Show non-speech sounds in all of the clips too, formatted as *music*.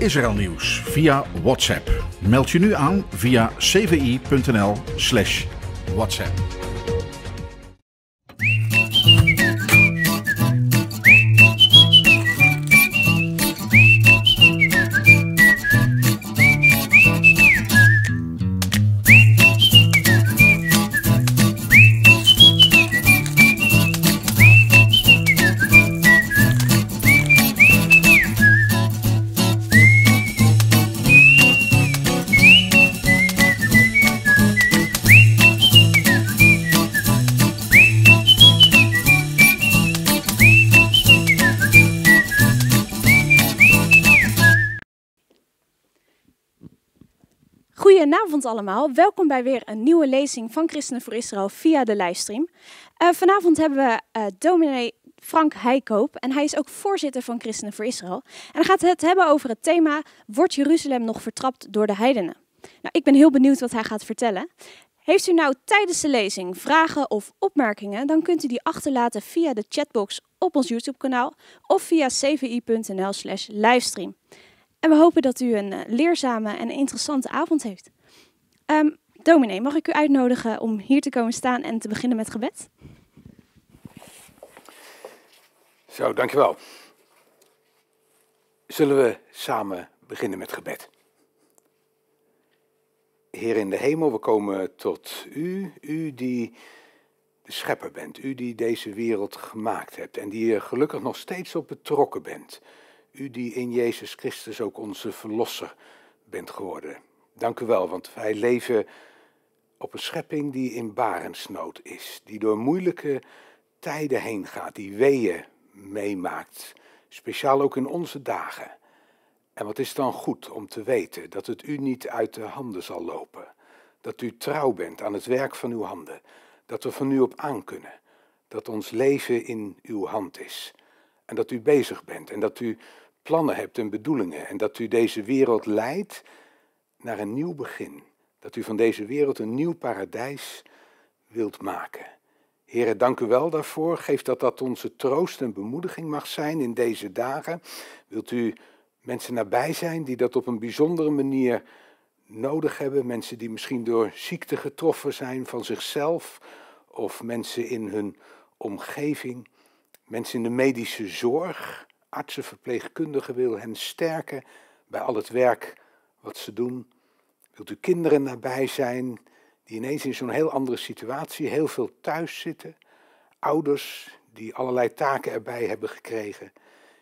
Israël nieuws via WhatsApp. Meld je nu aan via cvi.nl/whatsapp. allemaal. Welkom bij weer een nieuwe lezing van Christenen voor Israël via de livestream. Eh, vanavond hebben we uh, dominee Frank Heikoop en hij is ook voorzitter van Christenen voor Israël. En hij gaat het hebben over het thema Wordt Jeruzalem nog vertrapt door de heidenen? Nou, ik ben heel benieuwd wat hij gaat vertellen. Heeft u nou tijdens de lezing vragen of opmerkingen, dan kunt u die achterlaten via de chatbox op ons YouTube-kanaal of via cvi.nl/livestream. En we hopen dat u een eh, leerzame en interessante avond heeft. Ehm, dominee, mag ik u uitnodigen om hier te komen staan en te beginnen met gebed? Zo, dankjewel. Zullen we samen beginnen met gebed? Heer in de hemel, we komen tot u, u die de schepper bent, u die deze wereld gemaakt hebt en die er gelukkig nog steeds op betrokken bent. U die in Jezus Christus ook onze verlosser bent geworden. Dank u wel, want wij leven op een schepping die in barensnood is, die door moeilijke tijden heen gaat, die weeën meemaakt, speciaal ook in onze dagen. En wat is dan goed om te weten dat het u niet uit de handen zal lopen, dat u trouw bent aan het werk van uw handen, dat we van nu op aan kunnen, dat ons leven in uw hand is en dat u bezig bent en dat u plannen hebt en bedoelingen en dat u deze wereld leidt naar een nieuw begin. Dat u van deze wereld een nieuw paradijs wilt maken. Here, dank u wel daarvoor. Geef dat dat onze troost en bemoediging mag zijn in deze dagen. Wilt u mensen nabij zijn die dat op een bijzondere manier nodig hebben? Mensen die misschien door ziekte getroffen zijn van zichzelf of mensen in hun omgeving. Mensen in de medische zorg, artsen, verpleegkundigen wil hen sterken bij al het werk wat ze doen. Wilt u kinderen nabij zijn die ineens in zo'n heel andere situatie heel veel thuis zitten? Ouders die allerlei taken erbij hebben gekregen.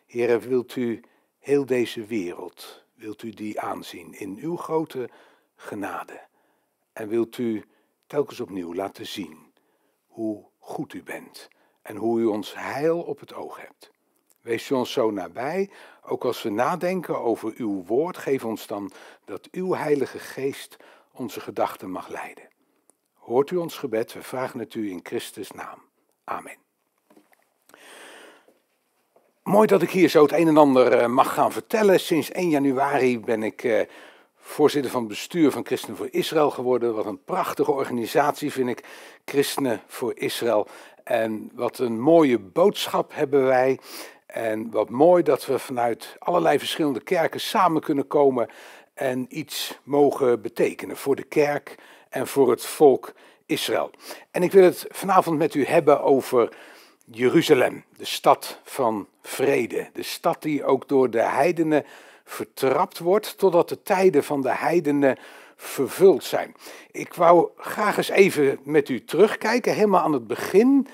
Heren, wilt u heel deze wereld, wilt u die aanzien in uw grote genade? En wilt u telkens opnieuw laten zien hoe goed u bent en hoe u ons heil op het oog hebt? Wees ons zo nabij, ook als we nadenken over uw woord, geef ons dan dat uw Heilige Geest onze gedachten mag leiden. Hoort u ons gebed, we vragen het u in Christus' naam. Amen. Mooi dat ik hier zo het een en ander eh, mag gaan vertellen. Sinds 1 januari ben ik eh, voorzitter van het bestuur van Christenen voor Israël geworden. Wat een prachtige organisatie vind ik, Christenen voor Israël. En wat een mooie boodschap hebben wij. En wat mooi dat we vanuit allerlei verschillende kerken samen kunnen komen en iets mogen betekenen voor de kerk en voor het volk Israël. En ik wil het vanavond met u hebben over Jeruzalem, de stad van vrede. De stad die ook door de heidenen vertrapt wordt, totdat de tijden van de heidenen vervuld zijn. Ik wou graag eens even met u terugkijken, helemaal aan het begin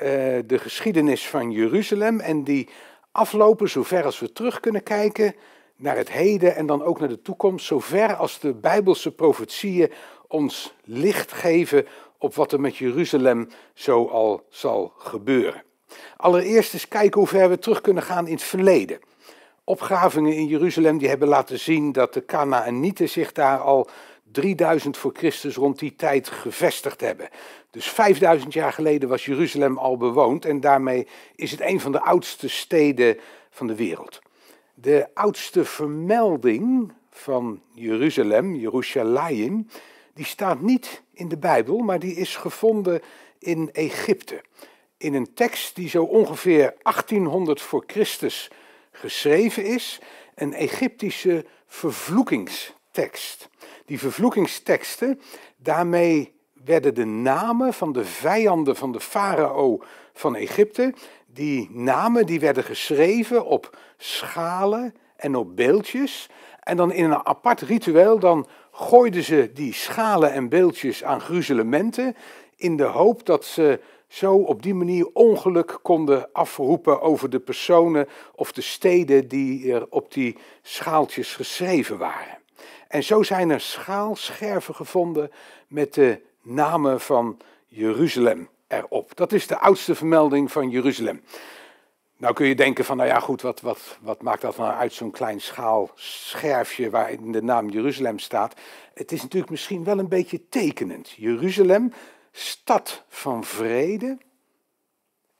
eh, de geschiedenis van Jeruzalem en die aflopen, zover als we terug kunnen kijken, naar het heden en dan ook naar de toekomst, zover als de Bijbelse profetieën ons licht geven op wat er met Jeruzalem zo al zal gebeuren. Allereerst eens kijken hoe ver we terug kunnen gaan in het verleden. Opgravingen in Jeruzalem die hebben laten zien dat de Canaanieten zich daar al 3000 voor Christus rond die tijd gevestigd hebben. Dus 5000 jaar geleden was Jeruzalem al bewoond en daarmee is het een van de oudste steden van de wereld. De oudste vermelding van Jeruzalem, Jeruzalem, die staat niet in de Bijbel, maar die is gevonden in Egypte. In een tekst die zo ongeveer 1800 voor Christus geschreven is, een Egyptische vervloekingstekst die vervloekingsteksten, daarmee werden de namen van de vijanden van de farao van Egypte, die namen die werden geschreven op schalen en op beeldjes. En dan in een apart ritueel, dan gooiden ze die schalen en beeldjes aan gruzelementen in de hoop dat ze zo op die manier ongeluk konden afroepen over de personen of de steden die er op die schaaltjes geschreven waren. En zo zijn er schaalscherven gevonden met de namen van Jeruzalem erop. Dat is de oudste vermelding van Jeruzalem. Nou kun je denken van, nou ja goed, wat, wat, wat maakt dat nou uit zo'n klein schaalscherfje waarin de naam Jeruzalem staat? Het is natuurlijk misschien wel een beetje tekenend. Jeruzalem, stad van vrede.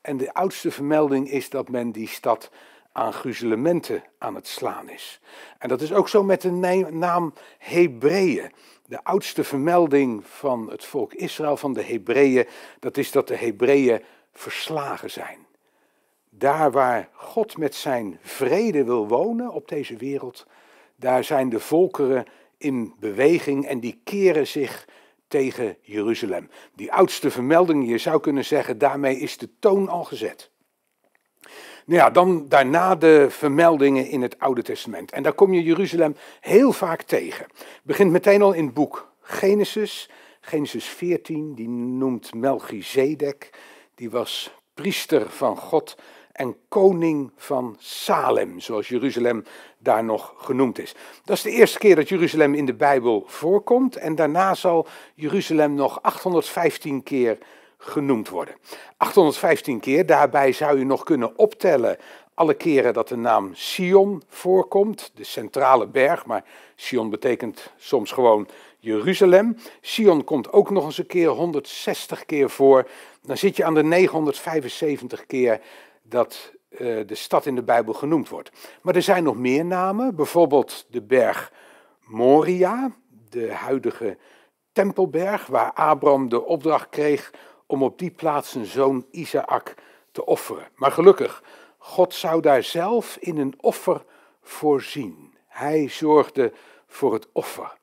En de oudste vermelding is dat men die stad aan gruzelementen aan het slaan is. En dat is ook zo met de naam Hebreeën. De oudste vermelding van het volk Israël, van de Hebreeën, dat is dat de Hebreeën verslagen zijn. Daar waar God met zijn vrede wil wonen op deze wereld, daar zijn de volkeren in beweging en die keren zich tegen Jeruzalem. Die oudste vermelding, je zou kunnen zeggen, daarmee is de toon al gezet. Nou ja, dan daarna de vermeldingen in het Oude Testament. En daar kom je Jeruzalem heel vaak tegen. Het begint meteen al in het boek Genesis. Genesis 14, die noemt Melchizedek. Die was priester van God en koning van Salem, zoals Jeruzalem daar nog genoemd is. Dat is de eerste keer dat Jeruzalem in de Bijbel voorkomt. En daarna zal Jeruzalem nog 815 keer genoemd worden. 815 keer, daarbij zou je nog kunnen optellen alle keren dat de naam Sion voorkomt, de centrale berg, maar Sion betekent soms gewoon Jeruzalem. Sion komt ook nog eens een keer 160 keer voor. Dan zit je aan de 975 keer dat eh, de stad in de Bijbel genoemd wordt. Maar er zijn nog meer namen, bijvoorbeeld de berg Moria, de huidige Tempelberg, waar Abraham de opdracht kreeg om op die plaats zijn zoon Isaac te offeren. Maar gelukkig, God zou daar zelf in een offer voorzien. Hij zorgde voor het offer.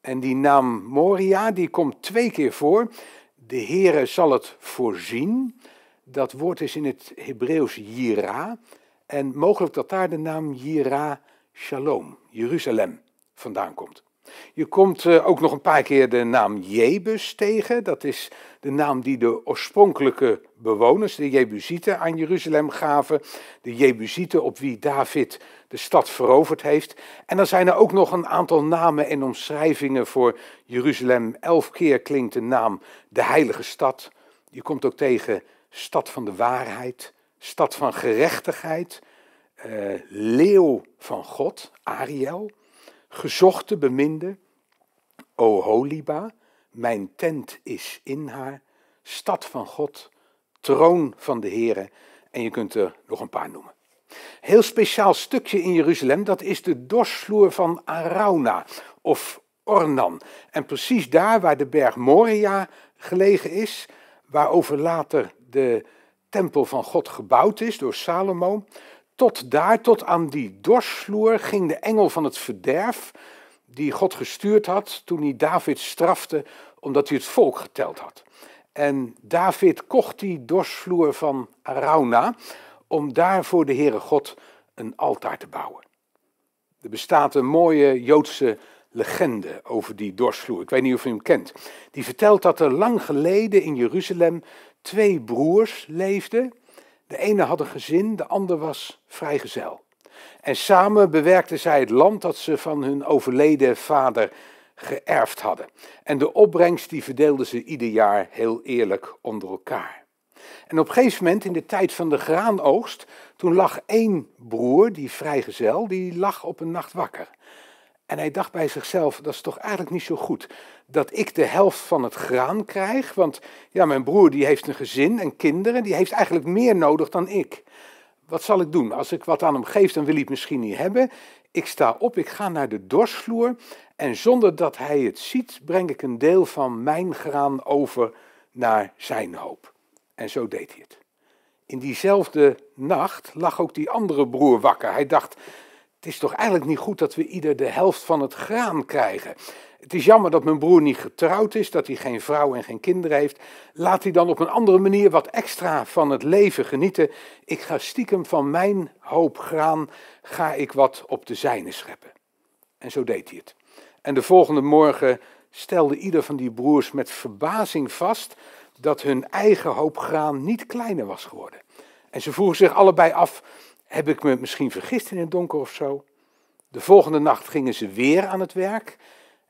En die naam Moria, die komt twee keer voor. De Heere zal het voorzien. Dat woord is in het Hebreeuws Jira. En mogelijk dat daar de naam Jira Shalom, Jeruzalem, vandaan komt. Je komt eh, ook nog een paar keer de naam Jebus tegen. Dat is de naam die de oorspronkelijke bewoners, de Jebusieten, aan Jeruzalem gaven. De Jebusieten op wie David de stad veroverd heeft. En dan zijn er ook nog een aantal namen en omschrijvingen voor Jeruzalem. Elf keer klinkt de naam de heilige stad. Je komt ook tegen stad van de waarheid, stad van gerechtigheid, eh, leeuw van God, Ariel. Gezochte beminde, O Holiba, mijn tent is in haar, stad van God, troon van de Here, en je kunt er nog een paar noemen. Heel speciaal stukje in Jeruzalem, dat is de dorsvloer van Arauna of Ornan. En precies daar waar de berg Moria gelegen is, waarover later de tempel van God gebouwd is door Salomo, tot daar, tot aan die dorsvloer, ging de engel van het verderf, die God gestuurd had toen hij David strafte omdat hij het volk geteld had. En David kocht die dorsvloer van Arauna om daar voor de Heere God een altaar te bouwen. Er bestaat een mooie Joodse legende over die dorsvloer. Ik weet niet of u hem kent. Die vertelt dat er lang geleden in Jeruzalem twee broers leefden. De ene had een gezin, de ander was vrijgezel. En samen bewerkten zij het land dat ze van hun overleden vader geërfd hadden. En de opbrengst die verdeelden ze ieder jaar heel eerlijk onder elkaar. En op een gegeven moment, in de tijd van de graanoogst, toen lag één broer, die vrijgezel, die lag op een nacht wakker. En hij dacht bij zichzelf, dat is toch eigenlijk niet zo goed dat ik de helft van het graan krijg, want ja, mijn broer die heeft een gezin en kinderen, die heeft eigenlijk meer nodig dan ik. Wat zal ik doen? Als ik wat aan hem geef, dan wil hij het misschien niet hebben. Ik sta op, ik ga naar de dorsvloer en zonder dat hij het ziet, breng ik een deel van mijn graan over naar zijn hoop. En zo deed hij het. In diezelfde nacht lag ook die andere broer wakker. Hij dacht, het is toch eigenlijk niet goed dat we ieder de helft van het graan krijgen. Het is jammer dat mijn broer niet getrouwd is, dat hij geen vrouw en geen kinderen heeft. Laat hij dan op een andere manier wat extra van het leven genieten. Ik ga stiekem van mijn hoop graan, ga ik wat op de zijne scheppen. En zo deed hij het. En de volgende morgen stelde ieder van die broers met verbazing vast dat hun eigen hoop graan niet kleiner was geworden. En ze vroegen zich allebei af heb ik me misschien vergist in het donker of zo? De volgende nacht gingen ze weer aan het werk.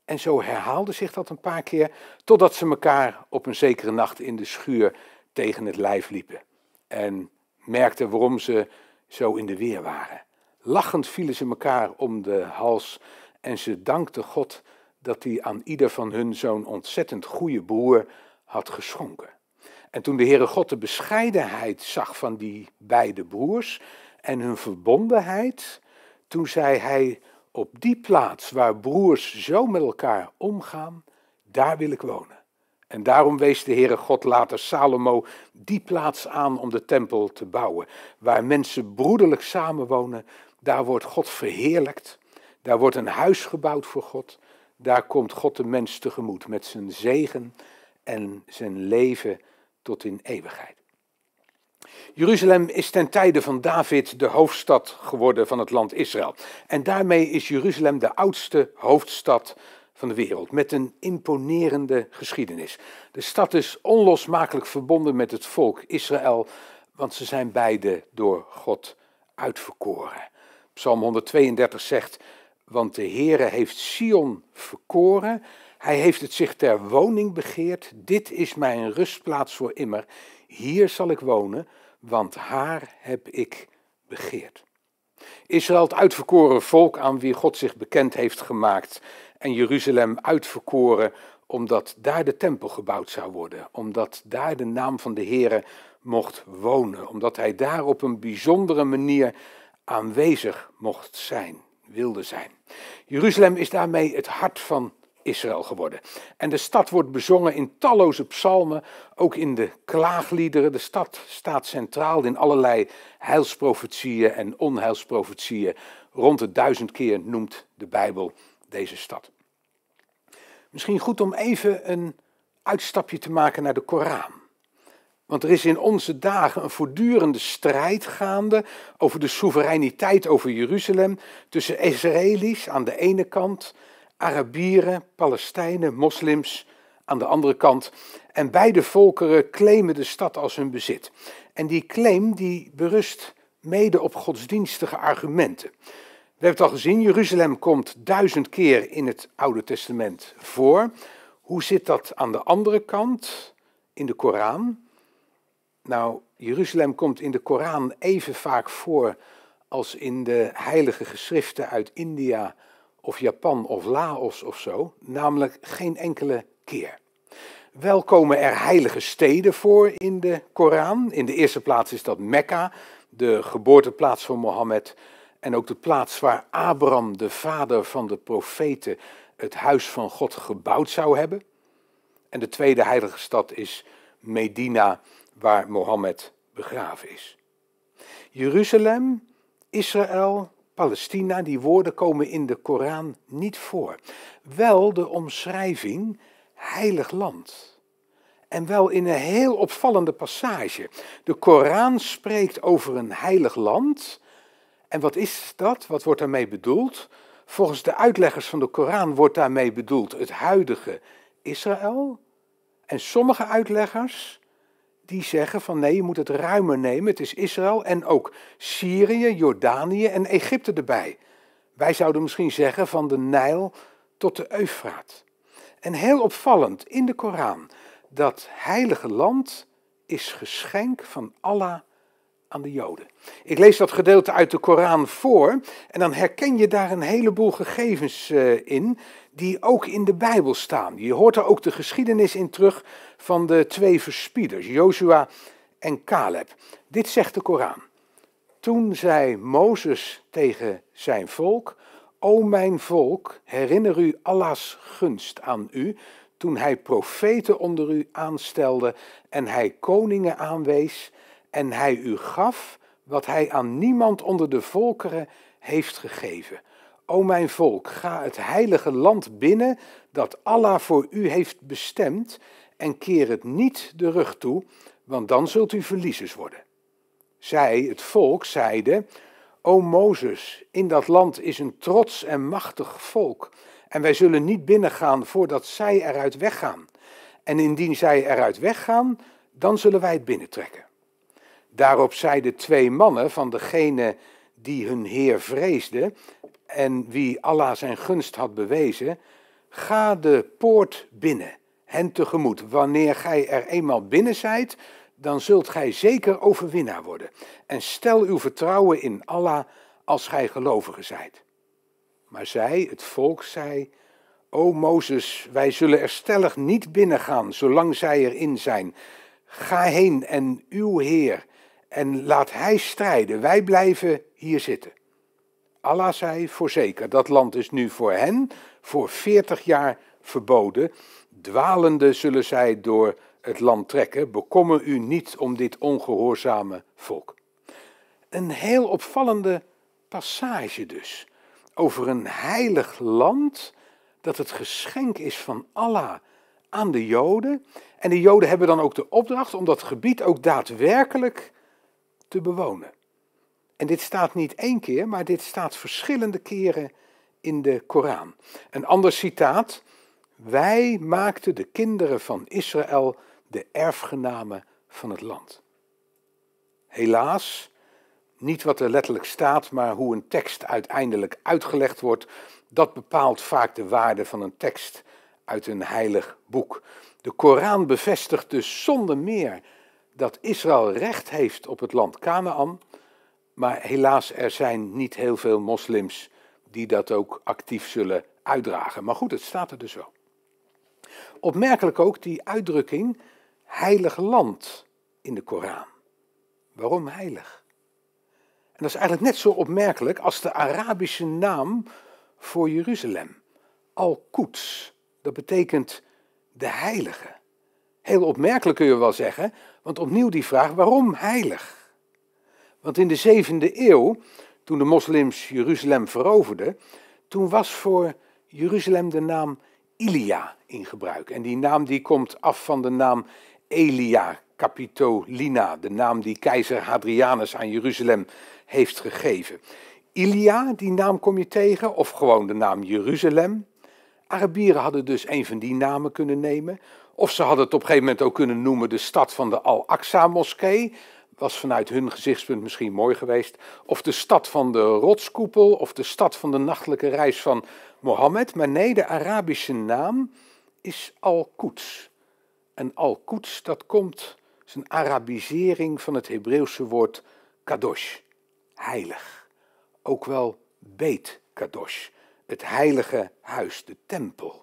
En zo herhaalde zich dat een paar keer, totdat ze elkaar op een zekere nacht in de schuur tegen het lijf liepen. En merkten waarom ze zo in de weer waren. Lachend vielen ze elkaar om de hals en ze dankten God dat hij aan ieder van hun zo'n ontzettend goede broer had geschonken. En toen de Heere God de bescheidenheid zag van die beide broers, en hun verbondenheid toen zei hij, op die plaats waar broers zo met elkaar omgaan, daar wil ik wonen. En daarom wees de Heere God later Salomo die plaats aan om de tempel te bouwen. Waar mensen broederlijk samenwonen, daar wordt God verheerlijkt. Daar wordt een huis gebouwd voor God. Daar komt God de mens tegemoet met zijn zegen en zijn leven tot in eeuwigheid. Jeruzalem is ten tijde van David de hoofdstad geworden van het land Israël. En daarmee is Jeruzalem de oudste hoofdstad van de wereld, met een imponerende geschiedenis. De stad is onlosmakelijk verbonden met het volk Israël, want ze zijn beide door God uitverkoren. Psalm 132 zegt, want de Heere heeft Sion verkoren, hij heeft het zich ter woning begeerd, dit is mijn rustplaats voor immer, hier zal ik wonen, want haar heb ik begeerd. Israël het uitverkoren volk aan wie God zich bekend heeft gemaakt en Jeruzalem uitverkoren omdat daar de tempel gebouwd zou worden, omdat daar de naam van de Here mocht wonen, omdat hij daar op een bijzondere manier aanwezig mocht zijn, wilde zijn. Jeruzalem is daarmee het hart van Israël geworden. En de stad wordt bezongen in talloze psalmen, ook in de klaagliederen. De stad staat centraal in allerlei heilsprofetieën en onheilsprofetieën. Rond de duizend keer noemt de Bijbel deze stad. Misschien goed om even een uitstapje te maken naar de Koran. Want er is in onze dagen een voortdurende strijd gaande over de soevereiniteit over Jeruzalem tussen Israëli's aan de ene kant Arabieren, Palestijnen, moslims aan de andere kant. En beide volkeren claimen de stad als hun bezit. En die claim die berust mede op godsdienstige argumenten. We hebben het al gezien, Jeruzalem komt duizend keer in het Oude Testament voor. Hoe zit dat aan de andere kant in de Koran? Nou, Jeruzalem komt in de Koran even vaak voor als in de heilige geschriften uit India of Japan of Laos of zo, namelijk geen enkele keer. Wel komen er heilige steden voor in de Koran. In de eerste plaats is dat Mekka, de geboorteplaats van Mohammed. En ook de plaats waar Abraham, de vader van de profeten, het huis van God gebouwd zou hebben. En de tweede heilige stad is Medina, waar Mohammed begraven is. Jeruzalem, Israël, Palestina, die woorden komen in de Koran niet voor. Wel de omschrijving heilig land. En wel in een heel opvallende passage. De Koran spreekt over een heilig land. En wat is dat? Wat wordt daarmee bedoeld? Volgens de uitleggers van de Koran wordt daarmee bedoeld het huidige Israël. En sommige uitleggers die zeggen van nee, je moet het ruimer nemen. Het is Israël en ook Syrië, Jordanië en Egypte erbij. Wij zouden misschien zeggen van de Nijl tot de Eufraat. En heel opvallend in de Koran, dat heilige land is geschenk van Allah aan de Joden. Ik lees dat gedeelte uit de Koran voor en dan herken je daar een heleboel gegevens eh, in die ook in de Bijbel staan. Je hoort er ook de geschiedenis in terug van de twee verspieders, Joshua en Caleb. Dit zegt de Koran. Toen zei Mozes tegen zijn volk: O mijn volk, herinner u Allahs gunst aan u, toen hij profeten onder u aanstelde en hij koningen aanwees en hij u gaf wat hij aan niemand onder de volkeren heeft gegeven O mijn volk, ga het heilige land binnen dat Allah voor u heeft bestemd en keer het niet de rug toe, want dan zult u verliezers worden. Zij, het volk, zeiden, O Mozes, in dat land is een trots en machtig volk en wij zullen niet binnengaan voordat zij eruit weggaan. En indien zij eruit weggaan, dan zullen wij het binnentrekken. Daarop zeiden twee mannen van degene die hun heer vreesden en wie Allah zijn gunst had bewezen, ga de poort binnen, hen tegemoet. Wanneer gij er eenmaal binnen zijt, dan zult gij zeker overwinnaar worden. En stel uw vertrouwen in Allah als gij gelovigen zijt. Maar zij, het volk, zei, O Mozes, wij zullen er stellig niet binnengaan, zolang zij erin zijn. Ga heen en uw Heer, en laat Hij strijden, wij blijven hier zitten. Allah zei voorzeker, dat land is nu voor hen voor 40 jaar verboden. Dwalende zullen zij door het land trekken. Bekommer u niet om dit ongehoorzame volk. Een heel opvallende passage dus. Over een heilig land dat het geschenk is van Allah aan de Joden. En de Joden hebben dan ook de opdracht om dat gebied ook daadwerkelijk te bewonen. En dit staat niet één keer, maar dit staat verschillende keren in de Koran. Een ander citaat. Wij maakten de kinderen van Israël de erfgenamen van het land. Helaas, niet wat er letterlijk staat, maar hoe een tekst uiteindelijk uitgelegd wordt, dat bepaalt vaak de waarde van een tekst uit een heilig boek. De Koran bevestigt dus zonder meer dat Israël recht heeft op het land Canaan maar helaas, er zijn niet heel veel moslims die dat ook actief zullen uitdragen. Maar goed, het staat er dus wel. Opmerkelijk ook die uitdrukking heilig land in de Koran. Waarom heilig? En dat is eigenlijk net zo opmerkelijk als de Arabische naam voor Jeruzalem. Al-Quds. Dat betekent de heilige. Heel opmerkelijk kun je wel zeggen, want opnieuw die vraag: waarom heilig? Want in de zevende eeuw, toen de moslims Jeruzalem veroverden, toen was voor Jeruzalem de naam Ilia in gebruik. En die naam die komt af van de naam Elia, Capitolina, de naam die keizer Hadrianus aan Jeruzalem heeft gegeven. Ilia, die naam kom je tegen, of gewoon de naam Jeruzalem. Arabieren hadden dus een van die namen kunnen nemen. Of ze hadden het op een gegeven moment ook kunnen noemen de stad van de Al-Aqsa-moskee was vanuit hun gezichtspunt misschien mooi geweest. Of de stad van de rotskoepel, of de stad van de nachtelijke reis van Mohammed. Maar nee, de Arabische naam is Al-Quds. En Al-Quds, dat komt, is een Arabisering van het Hebreeuwse woord kadosh, heilig. Ook wel beet kadosh, het heilige huis, de tempel.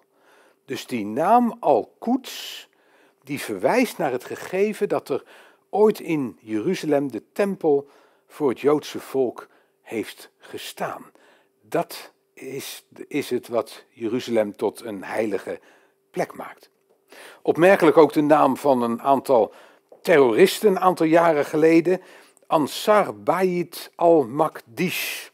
Dus die naam Al-Quds, die verwijst naar het gegeven dat er ooit in Jeruzalem de tempel voor het Joodse volk heeft gestaan. Dat is, is het wat Jeruzalem tot een heilige plek maakt. Opmerkelijk ook de naam van een aantal terroristen een aantal jaren geleden, Ansar Bayit al-Makdish.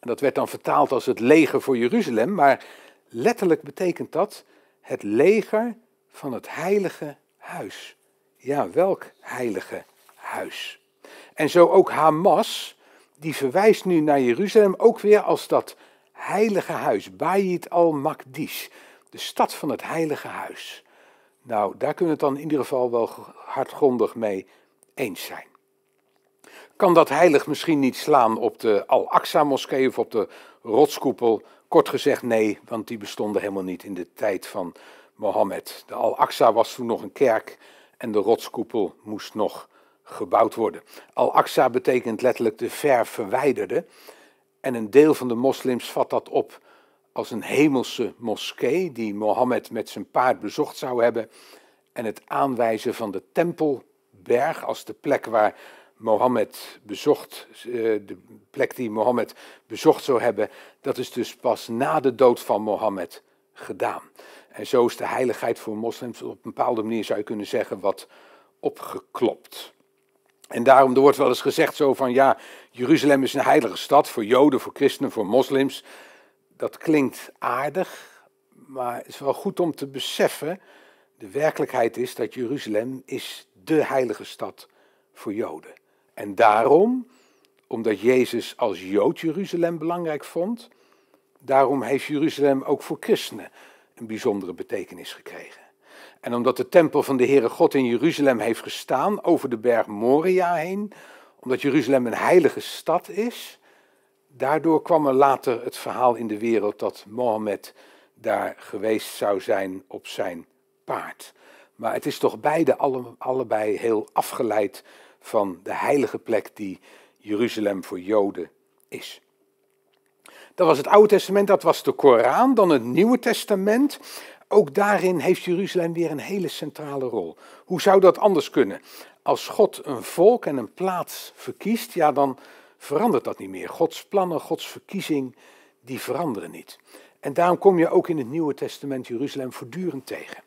Dat werd dan vertaald als het leger voor Jeruzalem, maar letterlijk betekent dat het leger van het heilige huis ja, welk heilige huis? En zo ook Hamas, die verwijst nu naar Jeruzalem ook weer als dat heilige huis, Bayit al-Makdish, de stad van het heilige huis. Nou, daar kunnen we het dan in ieder geval wel hardgrondig mee eens zijn. Kan dat heilig misschien niet slaan op de Al-Aqsa-moskee of op de rotskoepel? Kort gezegd nee, want die bestonden helemaal niet in de tijd van Mohammed. De Al-Aqsa was toen nog een kerk en de rotskoepel moest nog gebouwd worden. Al-Aqsa betekent letterlijk de ver verwijderde en een deel van de moslims vat dat op als een hemelse moskee die Mohammed met zijn paard bezocht zou hebben en het aanwijzen van de tempelberg als de plek waar Mohammed bezocht, eh, de plek die Mohammed bezocht zou hebben, dat is dus pas na de dood van Mohammed gedaan. En zo is de heiligheid voor moslims op een bepaalde manier, zou je kunnen zeggen, wat opgeklopt. En daarom er wordt wel eens gezegd zo van ja, Jeruzalem is een heilige stad voor Joden, voor christenen, voor moslims. Dat klinkt aardig, maar het is wel goed om te beseffen. De werkelijkheid is dat Jeruzalem is de heilige stad voor Joden. En daarom, omdat Jezus als Jood Jeruzalem belangrijk vond, daarom heeft Jeruzalem ook voor christenen een bijzondere betekenis gekregen. En omdat de tempel van de Heere God in Jeruzalem heeft gestaan over de berg Moria heen, omdat Jeruzalem een heilige stad is, daardoor kwam er later het verhaal in de wereld dat Mohammed daar geweest zou zijn op zijn paard. Maar het is toch beide allebei heel afgeleid van de heilige plek die Jeruzalem voor Joden is. Dat was het Oude Testament, dat was de Koran, dan het Nieuwe Testament. Ook daarin heeft Jeruzalem weer een hele centrale rol. Hoe zou dat anders kunnen? Als God een volk en een plaats verkiest, ja, dan verandert dat niet meer. Gods plannen, Gods verkiezing, die veranderen niet. En daarom kom je ook in het Nieuwe Testament Jeruzalem voortdurend tegen.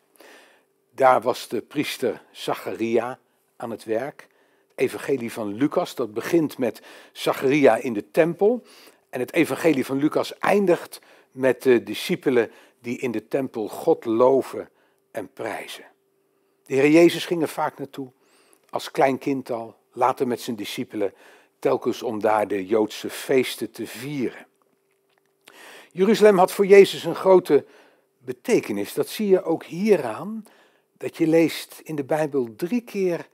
Daar was de priester Zacharia aan het werk. Het evangelie van Lucas, dat begint met Zacharia in de tempel. En het evangelie van Lucas eindigt met de discipelen die in de tempel God loven en prijzen. De Heer Jezus ging er vaak naartoe, als klein kind al, later met zijn discipelen, telkens om daar de Joodse feesten te vieren. Jeruzalem had voor Jezus een grote betekenis. Dat zie je ook hieraan, dat je leest in de Bijbel drie keer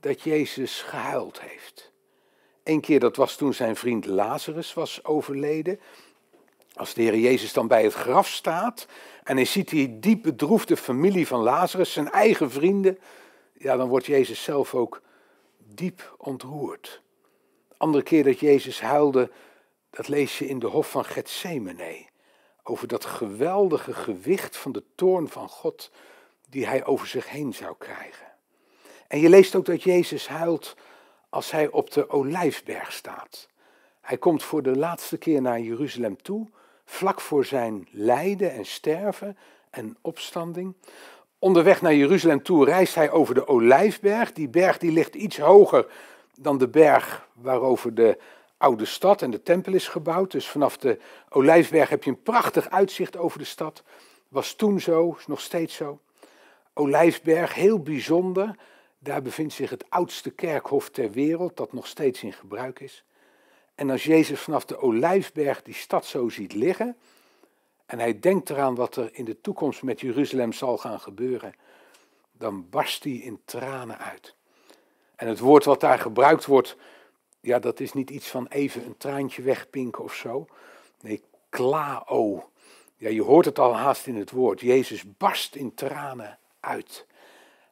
dat Jezus gehuild heeft. Eén keer, dat was toen zijn vriend Lazarus was overleden. Als de Heer Jezus dan bij het graf staat en hij ziet die diep bedroefde familie van Lazarus, zijn eigen vrienden, ja, dan wordt Jezus zelf ook diep ontroerd. Andere keer dat Jezus huilde, dat lees je in de hof van Gethsemane. Over dat geweldige gewicht van de toorn van God die hij over zich heen zou krijgen. En je leest ook dat Jezus huilt als hij op de Olijfberg staat. Hij komt voor de laatste keer naar Jeruzalem toe, vlak voor zijn lijden en sterven en opstanding. Onderweg naar Jeruzalem toe reist hij over de Olijfberg. Die berg die ligt iets hoger dan de berg waarover de oude stad en de tempel is gebouwd. Dus vanaf de Olijfberg heb je een prachtig uitzicht over de stad. Was toen zo, is nog steeds zo. Olijfberg, heel bijzonder. Daar bevindt zich het oudste kerkhof ter wereld dat nog steeds in gebruik is. En als Jezus vanaf de Olijfberg die stad zo ziet liggen en hij denkt eraan wat er in de toekomst met Jeruzalem zal gaan gebeuren, dan barst hij in tranen uit. En het woord wat daar gebruikt wordt, ja, dat is niet iets van even een traantje wegpinken of zo. Nee, klao. Ja, je hoort het al haast in het woord. Jezus barst in tranen uit.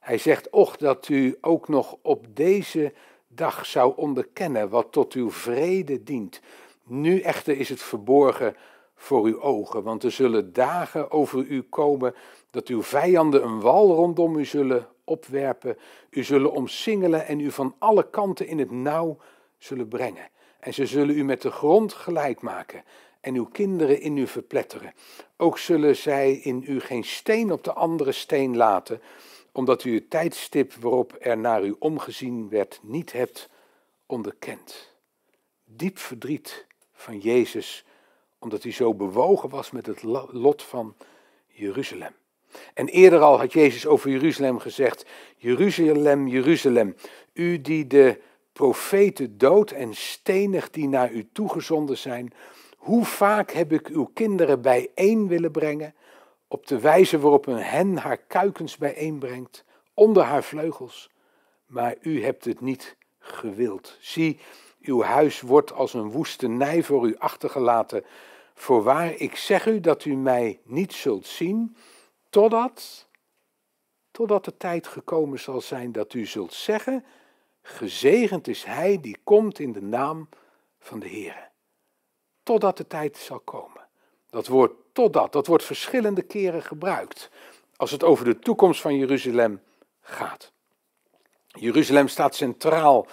Hij zegt, och dat u ook nog op deze dag zou onderkennen wat tot uw vrede dient. Nu echter is het verborgen voor uw ogen, want er zullen dagen over u komen dat uw vijanden een wal rondom u zullen opwerpen, u zullen omsingelen en u van alle kanten in het nauw zullen brengen. En ze zullen u met de grond gelijk maken en uw kinderen in u verpletteren. Ook zullen zij in u geen steen op de andere steen laten, omdat u het tijdstip waarop er naar u omgezien werd niet hebt onderkend. Diep verdriet van Jezus, omdat hij zo bewogen was met het lot van Jeruzalem. En eerder al had Jezus over Jeruzalem gezegd: Jeruzalem, Jeruzalem, u die de profeten dood en stenig die naar u toegezonden zijn, hoe vaak heb ik uw kinderen bijeen willen brengen op de wijze waarop een hen haar kuikens bijeenbrengt onder haar vleugels. Maar u hebt het niet gewild. Zie, uw huis wordt als een woestenij voor u achtergelaten. Voorwaar, ik zeg u dat u mij niet zult zien, totdat, totdat de tijd gekomen zal zijn dat u zult zeggen, gezegend is hij die komt in de naam van de Heer. Totdat de tijd zal komen. Dat woord totdat. Dat wordt verschillende keren gebruikt als het over de toekomst van Jeruzalem gaat. Jeruzalem staat centraal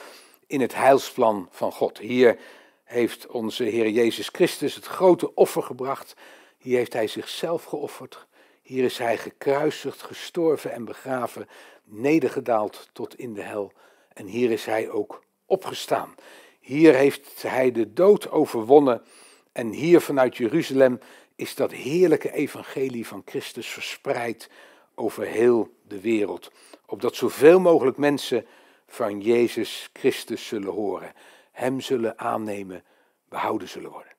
in het heilsplan van God. Hier heeft onze Heer Jezus Christus het grote offer gebracht. Hier heeft Hij zichzelf geofferd. Hier is Hij gekruisigd, gestorven en begraven, nedergedaald tot in de hel. En hier is Hij ook opgestaan. Hier heeft Hij de dood overwonnen. En hier vanuit Jeruzalem is dat heerlijke evangelie van Christus verspreid over heel de wereld. Opdat zoveel mogelijk mensen van Jezus Christus zullen horen, Hem zullen aannemen, behouden zullen worden.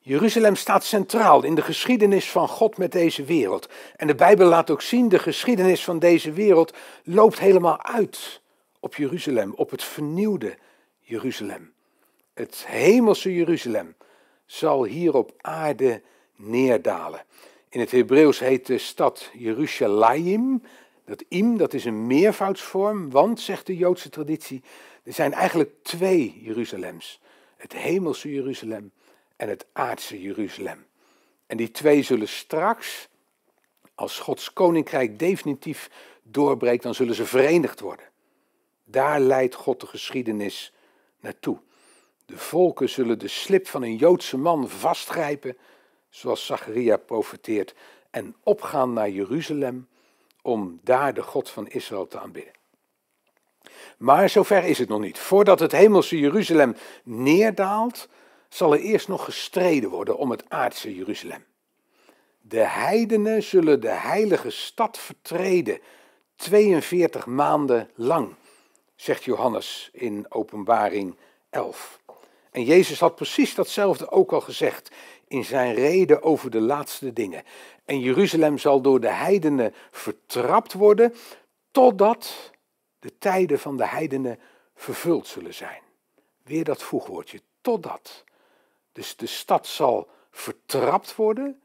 Jeruzalem staat centraal in de geschiedenis van God met deze wereld. En de Bijbel laat ook zien, de geschiedenis van deze wereld loopt helemaal uit op Jeruzalem, op het vernieuwde Jeruzalem. Het hemelse Jeruzalem, zal hier op aarde neerdalen. In het Hebreeuws heet de stad Jerusalem Dat im, dat is een meervoudsvorm, want, zegt de Joodse traditie, er zijn eigenlijk twee Jeruzalems. Het hemelse Jeruzalem en het aardse Jeruzalem. En die twee zullen straks, als Gods koninkrijk definitief doorbreekt, dan zullen ze verenigd worden. Daar leidt God de geschiedenis naartoe. De volken zullen de slip van een Joodse man vastgrijpen, zoals Zacharia profeteert, en opgaan naar Jeruzalem om daar de God van Israël te aanbidden. Maar zover is het nog niet. Voordat het hemelse Jeruzalem neerdaalt, zal er eerst nog gestreden worden om het aardse Jeruzalem. De heidenen zullen de heilige stad vertreden 42 maanden lang, zegt Johannes in Openbaring 11. En Jezus had precies datzelfde ook al gezegd in zijn reden over de laatste dingen. En Jeruzalem zal door de heidenen vertrapt worden totdat de tijden van de heidenen vervuld zullen zijn. Weer dat voegwoordje, totdat. Dus de stad zal vertrapt worden,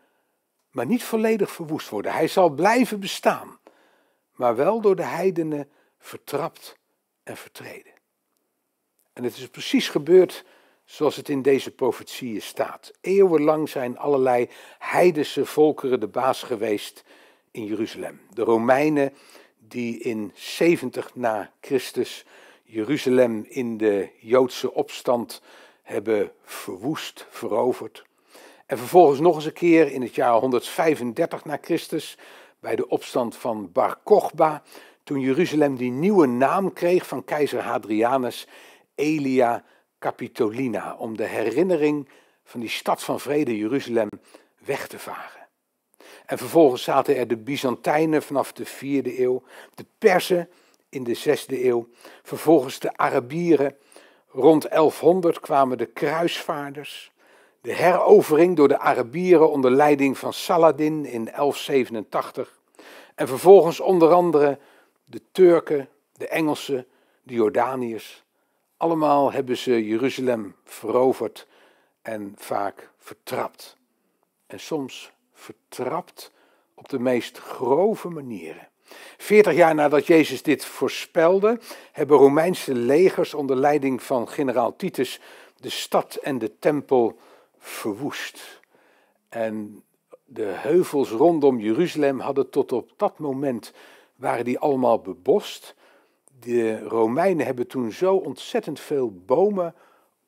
maar niet volledig verwoest worden. Hij zal blijven bestaan, maar wel door de heidenen vertrapt en vertreden. En het is precies gebeurd zoals het in deze profetieën staat. Eeuwenlang zijn allerlei heidense volkeren de baas geweest in Jeruzalem. De Romeinen die in 70 na Christus Jeruzalem in de Joodse opstand hebben verwoest, veroverd. En vervolgens nog eens een keer in het jaar 135 na Christus, bij de opstand van Bar Kochba, toen Jeruzalem die nieuwe naam kreeg van keizer Hadrianus, Elia Capitolina om de herinnering van die stad van vrede Jeruzalem weg te varen. En vervolgens zaten er de Byzantijnen vanaf de 4e eeuw, de Persen in de 6e eeuw, vervolgens de Arabieren. Rond 1100 kwamen de kruisvaarders. De herovering door de Arabieren onder leiding van Saladin in 1187. En vervolgens onder andere de Turken, de Engelsen, de Jordaniërs allemaal hebben ze Jeruzalem veroverd en vaak vertrapt. En soms vertrapt op de meest grove manieren. Veertig jaar nadat Jezus dit voorspelde, hebben Romeinse legers onder leiding van generaal Titus de stad en de tempel verwoest. En de heuvels rondom Jeruzalem hadden tot op dat moment, waren die allemaal bebost de Romeinen hebben toen zo ontzettend veel bomen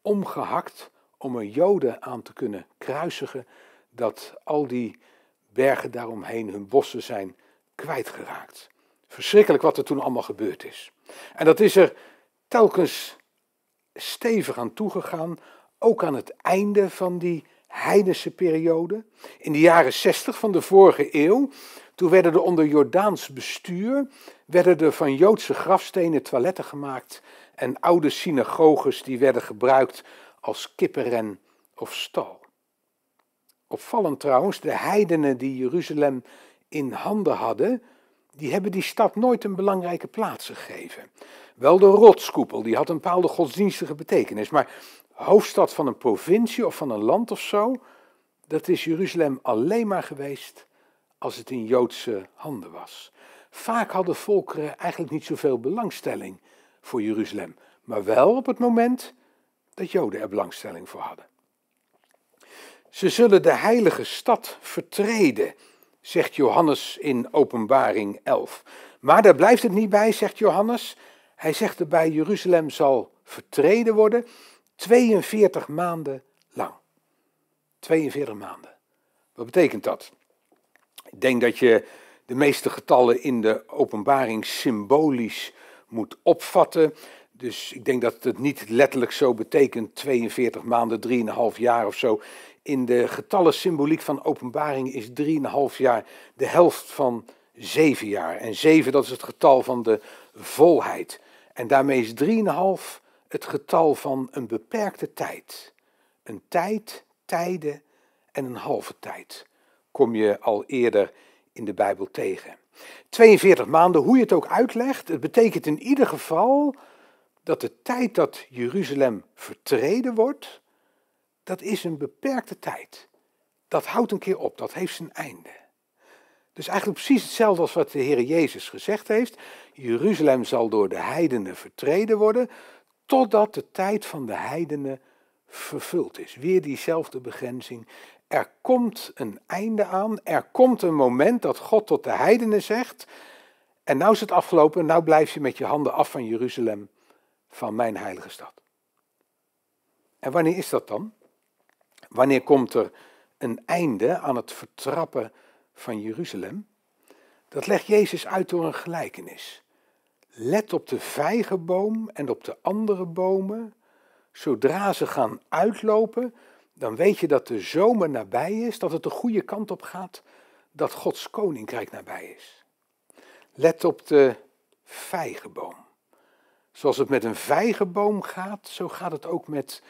omgehakt om er Joden aan te kunnen kruisigen, dat al die bergen daaromheen hun bossen zijn kwijtgeraakt. Verschrikkelijk wat er toen allemaal gebeurd is. En dat is er telkens stevig aan toegegaan, ook aan het einde van die heidense periode. In de jaren 60 van de vorige eeuw toen werden er onder Jordaans bestuur werden er van Joodse grafstenen toiletten gemaakt en oude synagoges die werden gebruikt als kippenren of stal. Opvallend trouwens, de heidenen die Jeruzalem in handen hadden, die hebben die stad nooit een belangrijke plaats gegeven. Wel de rotskoepel, die had een bepaalde godsdienstige betekenis, maar hoofdstad van een provincie of van een land of zo, dat is Jeruzalem alleen maar geweest als het in Joodse handen was. Vaak hadden volkeren eigenlijk niet zoveel belangstelling voor Jeruzalem, maar wel op het moment dat Joden er belangstelling voor hadden. Ze zullen de heilige stad vertreden, zegt Johannes in Openbaring 11. Maar daar blijft het niet bij, zegt Johannes. Hij zegt erbij: Jeruzalem zal vertreden worden 42 maanden lang. 42 maanden. Wat betekent dat? Ik denk dat je de meeste getallen in de openbaring symbolisch moet opvatten. Dus ik denk dat het niet letterlijk zo betekent, 42 maanden, 3,5 jaar of zo. In de getallen symboliek van openbaring is 3,5 jaar de helft van 7 jaar. En 7 dat is het getal van de volheid. En daarmee is 3,5 het getal van een beperkte tijd. Een tijd, tijden en een halve tijd kom je al eerder in de Bijbel tegen. 42 maanden, hoe je het ook uitlegt, het betekent in ieder geval dat de tijd dat Jeruzalem vertreden wordt, dat is een beperkte tijd. Dat houdt een keer op, dat heeft zijn einde. Dus eigenlijk precies hetzelfde als wat de Heer Jezus gezegd heeft. Jeruzalem zal door de heidenen vertreden worden, totdat de tijd van de heidenen vervuld is. Weer diezelfde begrenzing er komt een einde aan, er komt een moment dat God tot de heidenen zegt, en nou is het afgelopen, nou blijf je met je handen af van Jeruzalem, van mijn heilige stad. En wanneer is dat dan? Wanneer komt er een einde aan het vertrappen van Jeruzalem? Dat legt Jezus uit door een gelijkenis. Let op de vijgenboom en op de andere bomen. Zodra ze gaan uitlopen, dan weet je dat de zomer nabij is, dat het de goede kant op gaat, dat Gods koninkrijk nabij is. Let op de vijgenboom. Zoals het met een vijgenboom gaat, zo gaat het ook met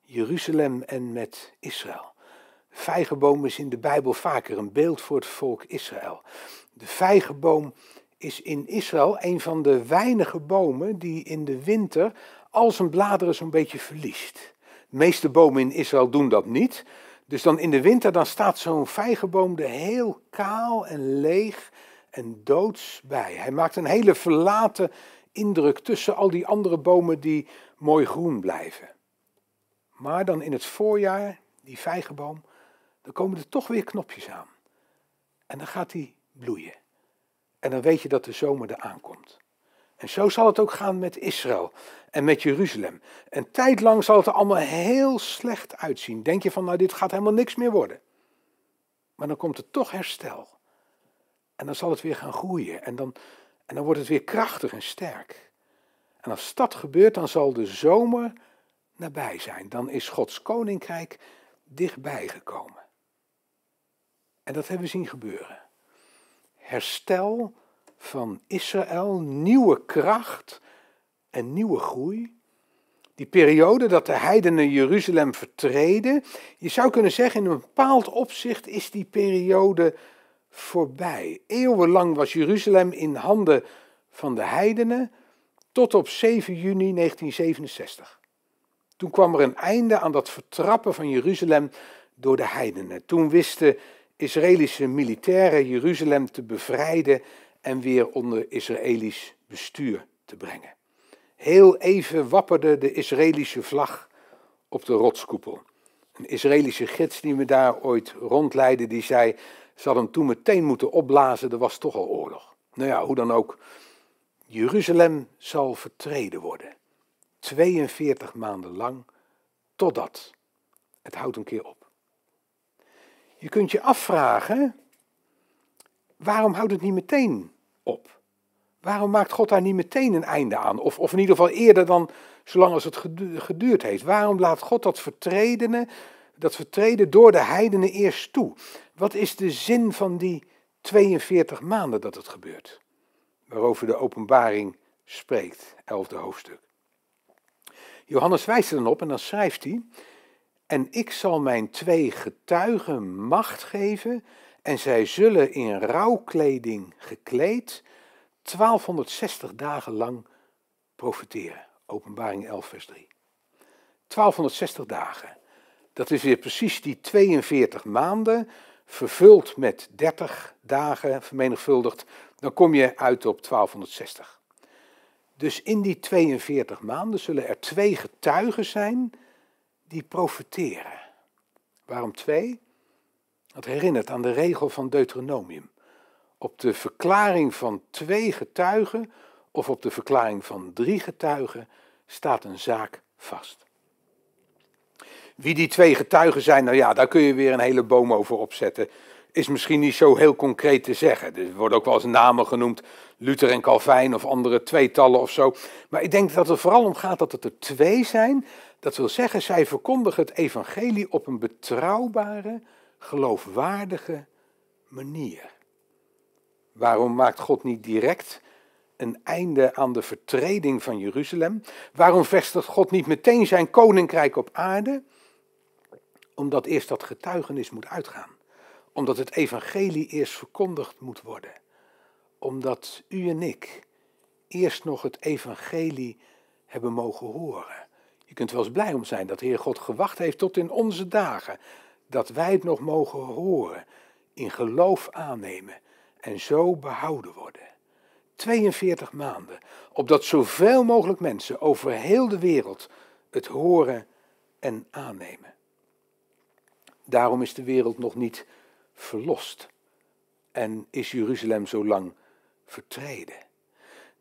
Jeruzalem en met Israël. De vijgenboom is in de Bijbel vaker een beeld voor het volk Israël. De vijgenboom is in Israël een van de weinige bomen die in de winter al zijn bladeren zo'n beetje verliest meeste bomen in Israël doen dat niet. Dus dan in de winter dan staat zo'n vijgenboom er heel kaal en leeg en doods bij. Hij maakt een hele verlaten indruk tussen al die andere bomen die mooi groen blijven. Maar dan in het voorjaar, die vijgenboom, dan komen er toch weer knopjes aan. En dan gaat hij bloeien. En dan weet je dat de zomer er aankomt. En zo zal het ook gaan met Israël en met Jeruzalem. Een tijd lang zal het er allemaal heel slecht uitzien. Denk je van, nou dit gaat helemaal niks meer worden. Maar dan komt er toch herstel. En dan zal het weer gaan groeien. En dan, en dan wordt het weer krachtig en sterk. En als dat gebeurt, dan zal de zomer nabij zijn. Dan is Gods koninkrijk dichtbij gekomen. En dat hebben we zien gebeuren. Herstel van Israël, nieuwe kracht en nieuwe groei. Die periode dat de heidenen Jeruzalem vertreden, je zou kunnen zeggen in een bepaald opzicht is die periode voorbij. Eeuwenlang was Jeruzalem in handen van de heidenen tot op 7 juni 1967. Toen kwam er een einde aan dat vertrappen van Jeruzalem door de heidenen. Toen wisten Israëlische militairen Jeruzalem te bevrijden en weer onder Israëlisch bestuur te brengen. Heel even wapperde de Israëlische vlag op de rotskoepel. Een Israëlische gids die me daar ooit rondleidde, die zei, ze hem toen meteen moeten opblazen, er was toch al oorlog. Nou ja, hoe dan ook, Jeruzalem zal vertreden worden. 42 maanden lang, totdat het houdt een keer op. Je kunt je afvragen, waarom houdt het niet meteen op? Waarom maakt God daar niet meteen een einde aan? Of, of in ieder geval eerder dan zolang als het geduurd heeft. Waarom laat God dat vertredenen, dat vertreden door de heidenen eerst toe? Wat is de zin van die 42 maanden dat het gebeurt? Waarover de openbaring spreekt, 11e hoofdstuk. Johannes wijst er dan op en dan schrijft hij: En ik zal mijn twee getuigen macht geven, en zij zullen in rouwkleding gekleed 1260 dagen lang profiteren. Openbaring 11, vers 3. 1260 dagen. Dat is weer precies die 42 maanden, vervuld met 30 dagen vermenigvuldigd, dan kom je uit op 1260. Dus in die 42 maanden zullen er twee getuigen zijn die profiteren. Waarom twee? Dat herinnert aan de regel van Deuteronomium op de verklaring van twee getuigen of op de verklaring van drie getuigen staat een zaak vast. Wie die twee getuigen zijn, nou ja, daar kun je weer een hele boom over opzetten. Is misschien niet zo heel concreet te zeggen. Er worden ook wel eens namen genoemd, Luther en Calvijn of andere tweetallen of zo. Maar ik denk dat het vooral om gaat dat het er twee zijn. Dat wil zeggen, zij verkondigen het evangelie op een betrouwbare, geloofwaardige manier. Waarom maakt God niet direct een einde aan de vertreding van Jeruzalem? Waarom vestigt God niet meteen zijn koninkrijk op aarde? Omdat eerst dat getuigenis moet uitgaan. Omdat het evangelie eerst verkondigd moet worden. Omdat u en ik eerst nog het evangelie hebben mogen horen. Je kunt wel eens blij om zijn dat de Heer God gewacht heeft tot in onze dagen. Dat wij het nog mogen horen, in geloof aannemen en zo behouden worden. 42 maanden, opdat zoveel mogelijk mensen over heel de wereld het horen en aannemen. Daarom is de wereld nog niet verlost en is Jeruzalem zo lang vertreden.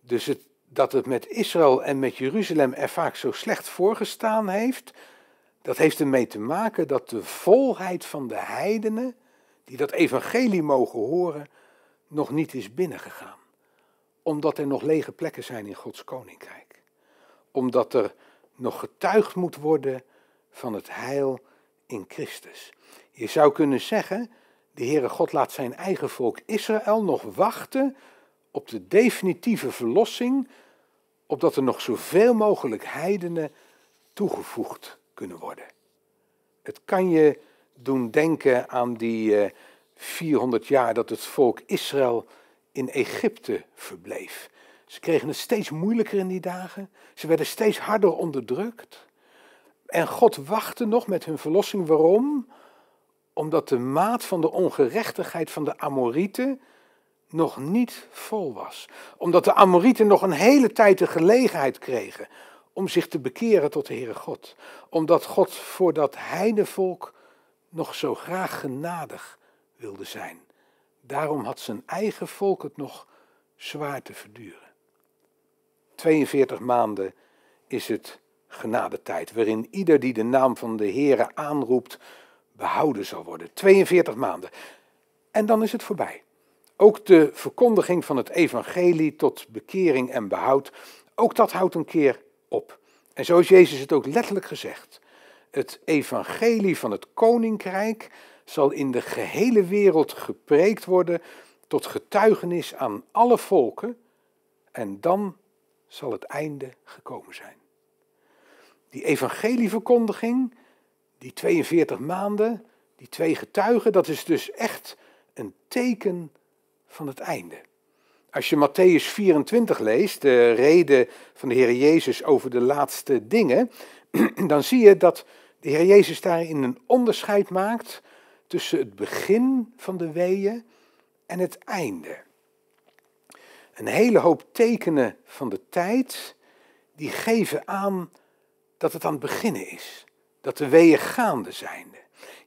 Dus het, dat het met Israël en met Jeruzalem er vaak zo slecht voorgestaan heeft, dat heeft ermee te maken dat de volheid van de heidenen, die dat evangelie mogen horen, nog niet is binnengegaan. Omdat er nog lege plekken zijn in Gods koninkrijk. Omdat er nog getuigd moet worden van het heil in Christus. Je zou kunnen zeggen, de Heere God laat zijn eigen volk Israël nog wachten op de definitieve verlossing, opdat er nog zoveel mogelijk heidenen toegevoegd kunnen worden. Het kan je doen denken aan die eh, 400 jaar dat het volk Israël in Egypte verbleef. Ze kregen het steeds moeilijker in die dagen. Ze werden steeds harder onderdrukt. En God wachtte nog met hun verlossing. Waarom? Omdat de maat van de ongerechtigheid van de Amorieten nog niet vol was. Omdat de Amorieten nog een hele tijd de gelegenheid kregen om zich te bekeren tot de Heere God. Omdat God voor dat heidevolk nog zo graag genadig wilde zijn. Daarom had zijn eigen volk het nog zwaar te verduren. 42 maanden is het genadetijd, waarin ieder die de naam van de Heere aanroept, behouden zal worden. 42 maanden. En dan is het voorbij. Ook de verkondiging van het evangelie tot bekering en behoud, ook dat houdt een keer op. En zo is Jezus het ook letterlijk gezegd. Het evangelie van het koninkrijk zal in de gehele wereld gepreekt worden tot getuigenis aan alle volken en dan zal het einde gekomen zijn. Die evangelieverkondiging, die 42 maanden, die twee getuigen, dat is dus echt een teken van het einde. Als je Matthäus 24 leest, de reden van de Heer Jezus over de laatste dingen, *clears throat* dan zie je dat de Heer Jezus daarin een onderscheid maakt tussen het begin van de weeën en het einde. Een hele hoop tekenen van de tijd die geven aan dat het aan het beginnen is, dat de weeën gaande zijn.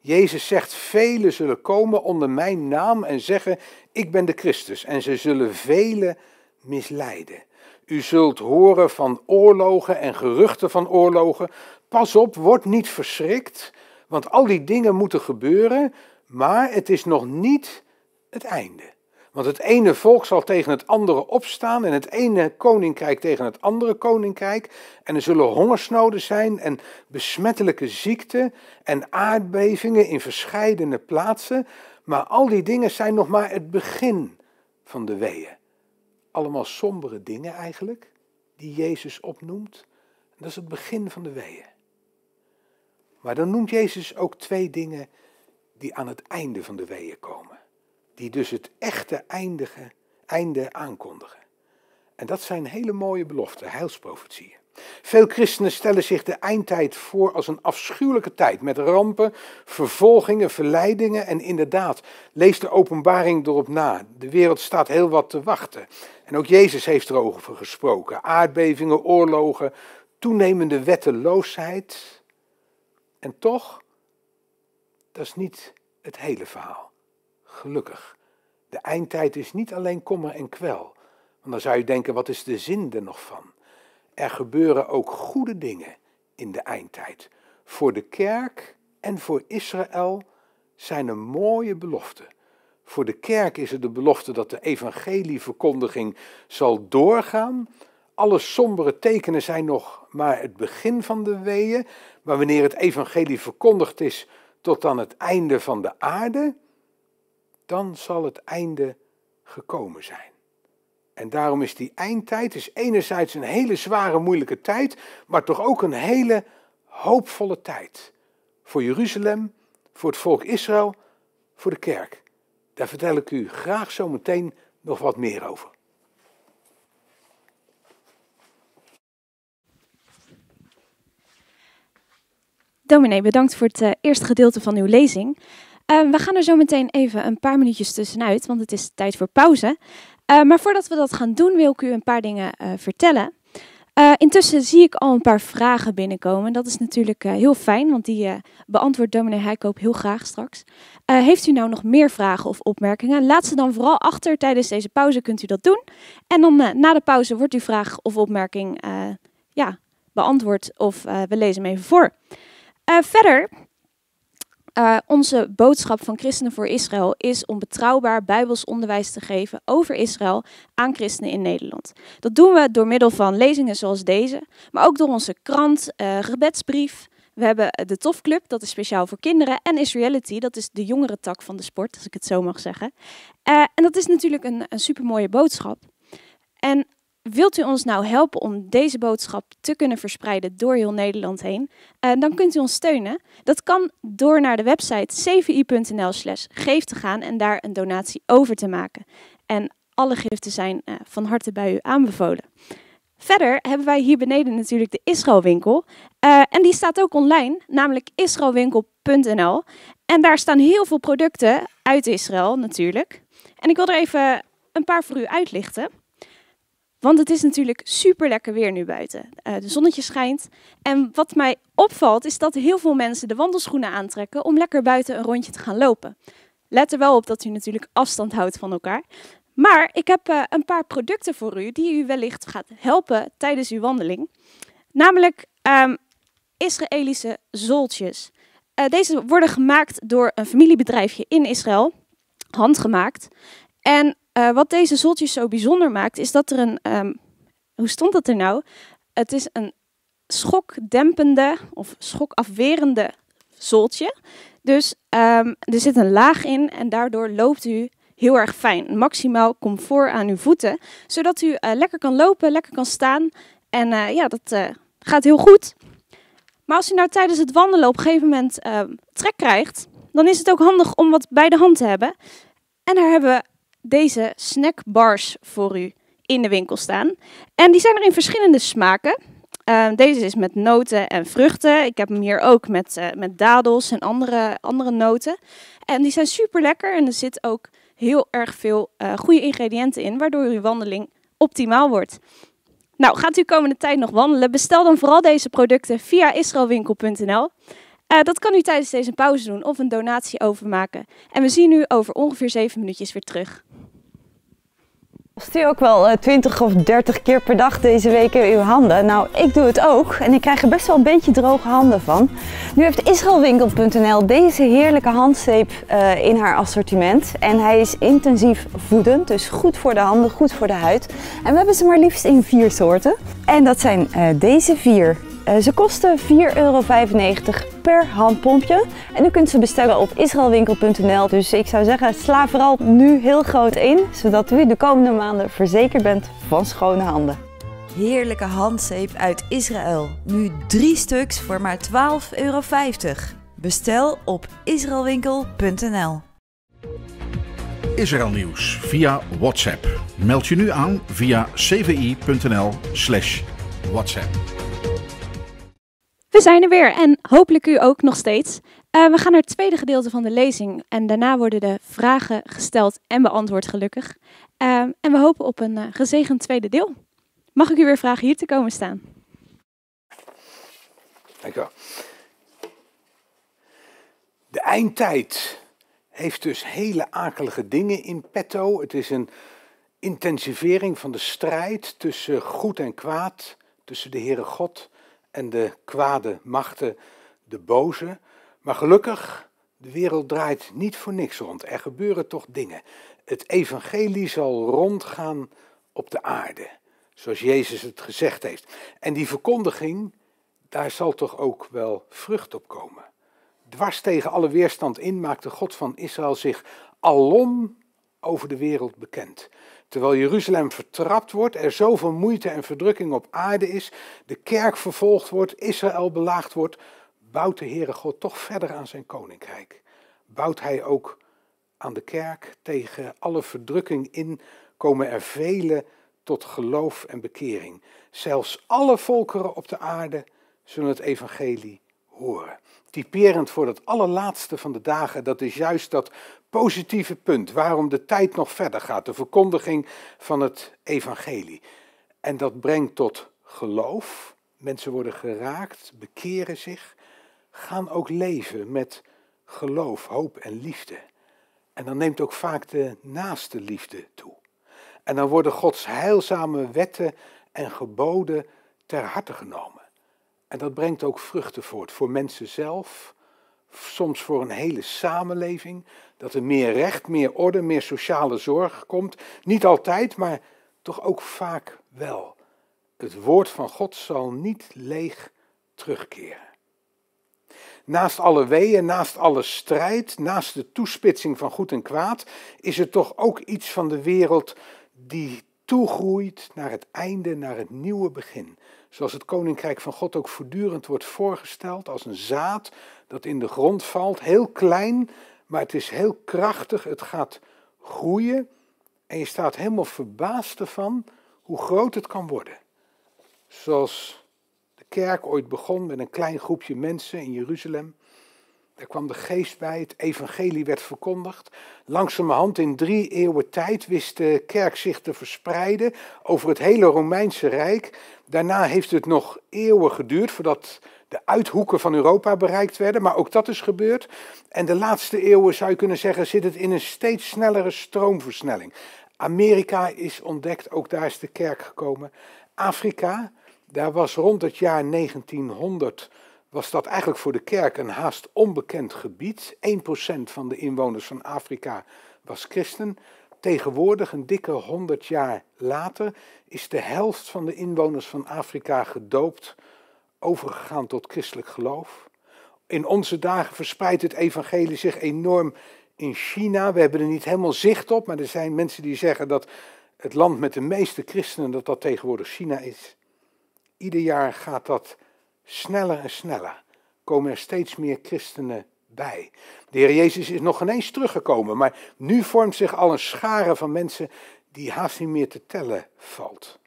Jezus zegt, velen zullen komen onder mijn naam en zeggen, ik ben de Christus. En ze zullen velen misleiden. U zult horen van oorlogen en geruchten van oorlogen. Pas op, word niet verschrikt, want al die dingen moeten gebeuren, maar het is nog niet het einde. Want het ene volk zal tegen het andere opstaan en het ene koninkrijk tegen het andere koninkrijk. En er zullen hongersnoden zijn en besmettelijke ziekten en aardbevingen in verscheidene plaatsen. Maar al die dingen zijn nog maar het begin van de weeën. Allemaal sombere dingen eigenlijk, die Jezus opnoemt. dat is het begin van de weeën. Maar dan noemt Jezus ook twee dingen die aan het einde van de weeën komen. Die dus het echte eindige, einde aankondigen. En dat zijn hele mooie beloften, heilsprofetieën. Veel christenen stellen zich de eindtijd voor als een afschuwelijke tijd met rampen, vervolgingen, verleidingen en inderdaad, lees de openbaring erop na. De wereld staat heel wat te wachten. En ook Jezus heeft erover gesproken. Aardbevingen, oorlogen, toenemende wetteloosheid, en toch, dat is niet het hele verhaal. Gelukkig. De eindtijd is niet alleen kommer en kwel. Want dan zou je denken, wat is de zin er nog van? Er gebeuren ook goede dingen in de eindtijd. Voor de kerk en voor Israël zijn er mooie beloften. Voor de kerk is het de belofte dat de evangelieverkondiging zal doorgaan. Alle sombere tekenen zijn nog maar het begin van de weeën, maar wanneer het evangelie verkondigd is tot aan het einde van de aarde, dan zal het einde gekomen zijn. En daarom is die eindtijd is enerzijds een hele zware, moeilijke tijd, maar toch ook een hele hoopvolle tijd. Voor Jeruzalem, voor het volk Israël, voor de kerk. Daar vertel ik u graag zometeen nog wat meer over. Dominee, bedankt voor het eh, eerste gedeelte van uw lezing. Eh, we gaan er zo meteen even een paar minuutjes tussenuit, want het is tijd voor pauze. Eh, maar voordat we dat gaan doen, wil ik u een paar dingen vertellen. intussen zie ik al een paar vragen binnenkomen. Dat is natuurlijk heel fijn, want die beantwoordt dominee Heikoop heel graag straks. heeft u nou nog meer vragen of opmerkingen? Laat ze dan vooral achter. Tijdens deze pauze kunt u dat doen. En dan na de pauze wordt uw vraag of opmerking ja, beantwoord of we lezen hem even voor. Eh, verder, eh, onze boodschap van Christenen voor Israël is om betrouwbaar Bijbels onderwijs te geven over Israël aan christenen in Nederland. Dat doen we door middel van lezingen zoals deze, maar ook door onze krant, eh, gebedsbrief. We hebben de Tof Club, dat is speciaal voor kinderen, en Israelity, dat is de jongere tak van de sport, als ik het zo mag zeggen. en dat is natuurlijk een, een supermooie boodschap. En Wilt u ons nou helpen om deze boodschap te kunnen verspreiden door heel Nederland heen? Eh, dan kunt u ons steunen. Dat kan door naar de website cvi.nl slash geef te gaan en daar een donatie over te maken. En alle giften zijn eh, van harte bij u aanbevolen. Verder hebben wij hier beneden natuurlijk de Israëlwinkel. Eh, en die staat ook online, namelijk israëlwinkel.nl. En daar staan heel veel producten uit Israël natuurlijk. En ik wil er even een paar voor u uitlichten. Want het is natuurlijk super lekker weer nu buiten. Eh, de zonnetje schijnt. En wat mij opvalt is dat heel veel mensen de wandelschoenen aantrekken om lekker buiten een rondje te gaan lopen. Let er wel op dat u natuurlijk afstand houdt van elkaar. Maar ik heb eh, een paar producten voor u die u wellicht gaat helpen tijdens uw wandeling. Namelijk ehm, Israëlische zoltjes. Eh, deze worden gemaakt door een familiebedrijfje in Israël, handgemaakt. En eh, wat deze zoltjes zo bijzonder maakt, is dat er een. Ehm, hoe stond dat er nou? Het is een schokdempende of schokafwerende zoltje. Dus ehm, er zit een laag in en daardoor loopt u heel erg fijn. Maximaal comfort aan uw voeten, zodat u eh, lekker kan lopen, lekker kan staan. En eh, ja, dat gaat heel goed. Maar als u nou tijdens het wandelen op een gegeven moment ehm, trek krijgt, dan is het ook handig om wat bij de hand te hebben. En daar hebben we deze snackbars voor u in de winkel staan. En die zijn er in verschillende smaken. Ehm, deze is met noten en vruchten. Ik heb hem hier ook met, eh, met dadels en andere, andere noten. En die zijn super lekker en er zit ook heel erg veel eh, goede ingrediënten in, waardoor uw wandeling optimaal wordt. Nou, gaat u komende tijd nog wandelen? Bestel dan vooral deze producten via israelwinkel.nl. Eh, dat kan u tijdens deze pauze doen of een donatie overmaken. En we zien u over ongeveer 7 minuutjes weer terug. Stuur ook wel 20 eh, of 30 keer per dag deze week in uw handen? Nou, ik doe het ook en ik krijg er best wel een beetje droge handen van. Nu heeft Israelwinkel.nl deze heerlijke handzeep eh, in haar assortiment. En hij is intensief voedend, dus goed voor de handen, goed voor de huid. En we hebben ze maar liefst in vier soorten. En dat zijn eh, deze vier eh, ze kosten 4,95 euro per handpompje. En u kunt ze bestellen op israelwinkel.nl. Dus ik zou zeggen, sla vooral nu heel groot in, zodat u de komende maanden verzekerd bent van schone handen. Heerlijke handzeep uit Israël. Nu drie stuks voor maar 12,50 euro. Bestel op israelwinkel.nl. Israël nieuws via WhatsApp. Meld je nu aan via cvi.nl/slash WhatsApp. We zijn er weer en hopelijk u ook nog steeds. Eh, we gaan naar het tweede gedeelte van de lezing en daarna worden de vragen gesteld en beantwoord gelukkig. Eh, en we hopen op een eh, gezegend tweede deel. Mag ik u weer vragen hier te komen staan? Dank wel. De eindtijd heeft dus hele akelige dingen in petto. Het is een intensivering van de strijd tussen goed en kwaad, tussen de Heere God en de kwade machten, de boze. Maar gelukkig, de wereld draait niet voor niks rond. Er gebeuren toch dingen. Het evangelie zal rondgaan op de aarde, zoals Jezus het gezegd heeft. En die verkondiging, daar zal toch ook wel vrucht op komen. Dwars tegen alle weerstand in maakte God van Israël zich alom over de wereld bekend. Terwijl Jeruzalem vertrapt wordt, er zoveel moeite en verdrukking op aarde is, de kerk vervolgd wordt, Israël belaagd wordt, bouwt de Heere God toch verder aan zijn koninkrijk. Bouwt hij ook aan de kerk tegen alle verdrukking in, komen er velen tot geloof en bekering. Zelfs alle volkeren op de aarde zullen het evangelie horen. Typerend voor het allerlaatste van de dagen, dat is juist dat positieve punt waarom de tijd nog verder gaat, de verkondiging van het evangelie. En dat brengt tot geloof. Mensen worden geraakt, bekeren zich, gaan ook leven met geloof, hoop en liefde. En dan neemt ook vaak de naaste liefde toe. En dan worden Gods heilzame wetten en geboden ter harte genomen. En dat brengt ook vruchten voort voor mensen zelf, soms voor een hele samenleving, dat er meer recht, meer orde, meer sociale zorg komt. Niet altijd, maar toch ook vaak wel. Het woord van God zal niet leeg terugkeren. Naast alle weeën, naast alle strijd, naast de toespitsing van goed en kwaad, is er toch ook iets van de wereld die toegroeit naar het einde, naar het nieuwe begin zoals het koninkrijk van God ook voortdurend wordt voorgesteld als een zaad dat in de grond valt, heel klein, maar het is heel krachtig, het gaat groeien en je staat helemaal verbaasd ervan hoe groot het kan worden. Zoals de kerk ooit begon met een klein groepje mensen in Jeruzalem er kwam de geest bij, het evangelie werd verkondigd. Langzamerhand in drie eeuwen tijd wist de kerk zich te verspreiden over het hele Romeinse Rijk. Daarna heeft het nog eeuwen geduurd voordat de uithoeken van Europa bereikt werden, maar ook dat is gebeurd. En de laatste eeuwen zou je kunnen zeggen zit het in een steeds snellere stroomversnelling. Amerika is ontdekt, ook daar is de kerk gekomen. Afrika, daar was rond het jaar 1900 was dat eigenlijk voor de kerk een haast onbekend gebied. 1% van de inwoners van Afrika was christen. Tegenwoordig, een dikke 100 jaar later, is de helft van de inwoners van Afrika gedoopt, overgegaan tot christelijk geloof. In onze dagen verspreidt het evangelie zich enorm in China. We hebben er niet helemaal zicht op, maar er zijn mensen die zeggen dat het land met de meeste christenen dat dat tegenwoordig China is. Ieder jaar gaat dat Sneller en sneller komen er steeds meer christenen bij. De Heer Jezus is nog ineens teruggekomen, maar nu vormt zich al een schare van mensen die haast niet meer te tellen valt.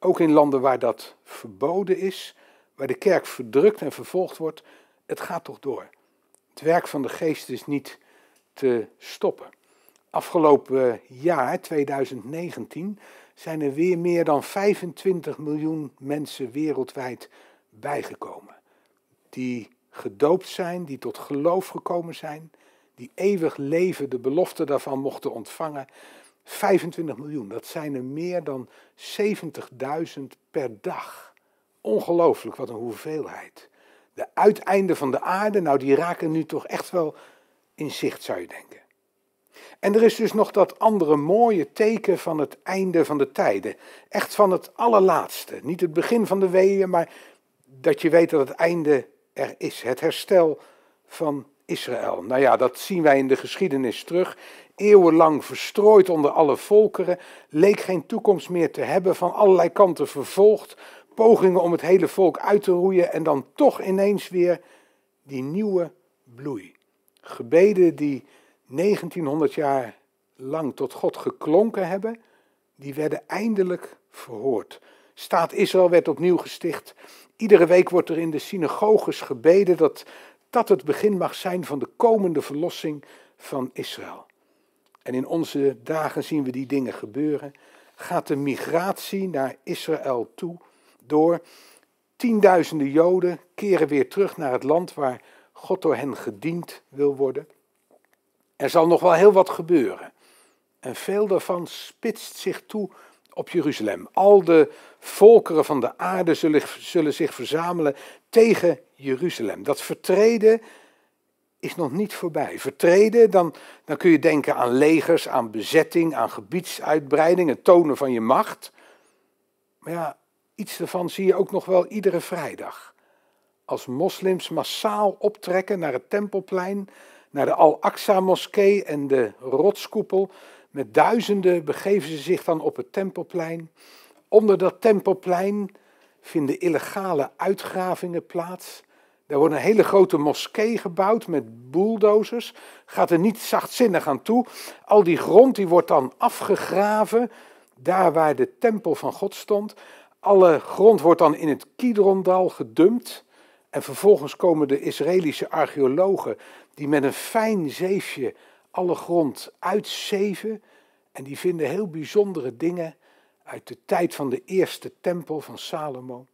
Ook in landen waar dat verboden is, waar de kerk verdrukt en vervolgd wordt, het gaat toch door. Het werk van de geest is niet te stoppen. Afgelopen jaar, 2019, zijn er weer meer dan 25 miljoen mensen wereldwijd bijgekomen. Die gedoopt zijn, die tot geloof gekomen zijn, die eeuwig leven, de belofte daarvan mochten ontvangen. 25 miljoen, dat zijn er meer dan 70.000 per dag. Ongelooflijk, wat een hoeveelheid. De uiteinden van de aarde, nou die raken nu toch echt wel in zicht, zou je denken. En er is dus nog dat andere mooie teken van het einde van de tijden. Echt van het allerlaatste. Niet het begin van de weeën, maar dat je weet dat het einde er is. Het herstel van Israël. Nou ja, dat zien wij in de geschiedenis terug. Eeuwenlang verstrooid onder alle volkeren, leek geen toekomst meer te hebben, van allerlei kanten vervolgd, pogingen om het hele volk uit te roeien en dan toch ineens weer die nieuwe bloei. Gebeden die 1900 jaar lang tot God geklonken hebben, die werden eindelijk verhoord. Staat Israël werd opnieuw gesticht. Iedere week wordt er in de synagoges gebeden dat dat het begin mag zijn van de komende verlossing van Israël. En in onze dagen zien we die dingen gebeuren. Gaat de migratie naar Israël toe door. Tienduizenden Joden keren weer terug naar het land waar God door hen gediend wil worden. Er zal nog wel heel wat gebeuren. En veel daarvan spitst zich toe op Jeruzalem. Al de volkeren van de aarde zullen, zullen zich verzamelen tegen Jeruzalem. Dat vertreden is nog niet voorbij. Vertreden, dan, dan kun je denken aan legers, aan bezetting, aan gebiedsuitbreiding, het tonen van je macht. Maar ja, iets daarvan zie je ook nog wel iedere vrijdag. Als moslims massaal optrekken naar het tempelplein, naar de Al-Aqsa-moskee en de rotskoepel, met duizenden begeven ze zich dan op het tempelplein. Onder dat tempelplein vinden illegale uitgravingen plaats. Daar wordt een hele grote moskee gebouwd met bulldozers. Gaat er niet zachtzinnig aan toe. Al die grond die wordt dan afgegraven, daar waar de tempel van God stond. Alle grond wordt dan in het Kidrondal gedumpt. En vervolgens komen de Israëlische archeologen die met een fijn zeefje alle grond uitzeven en die vinden heel bijzondere dingen uit de tijd van de eerste tempel van Salomo.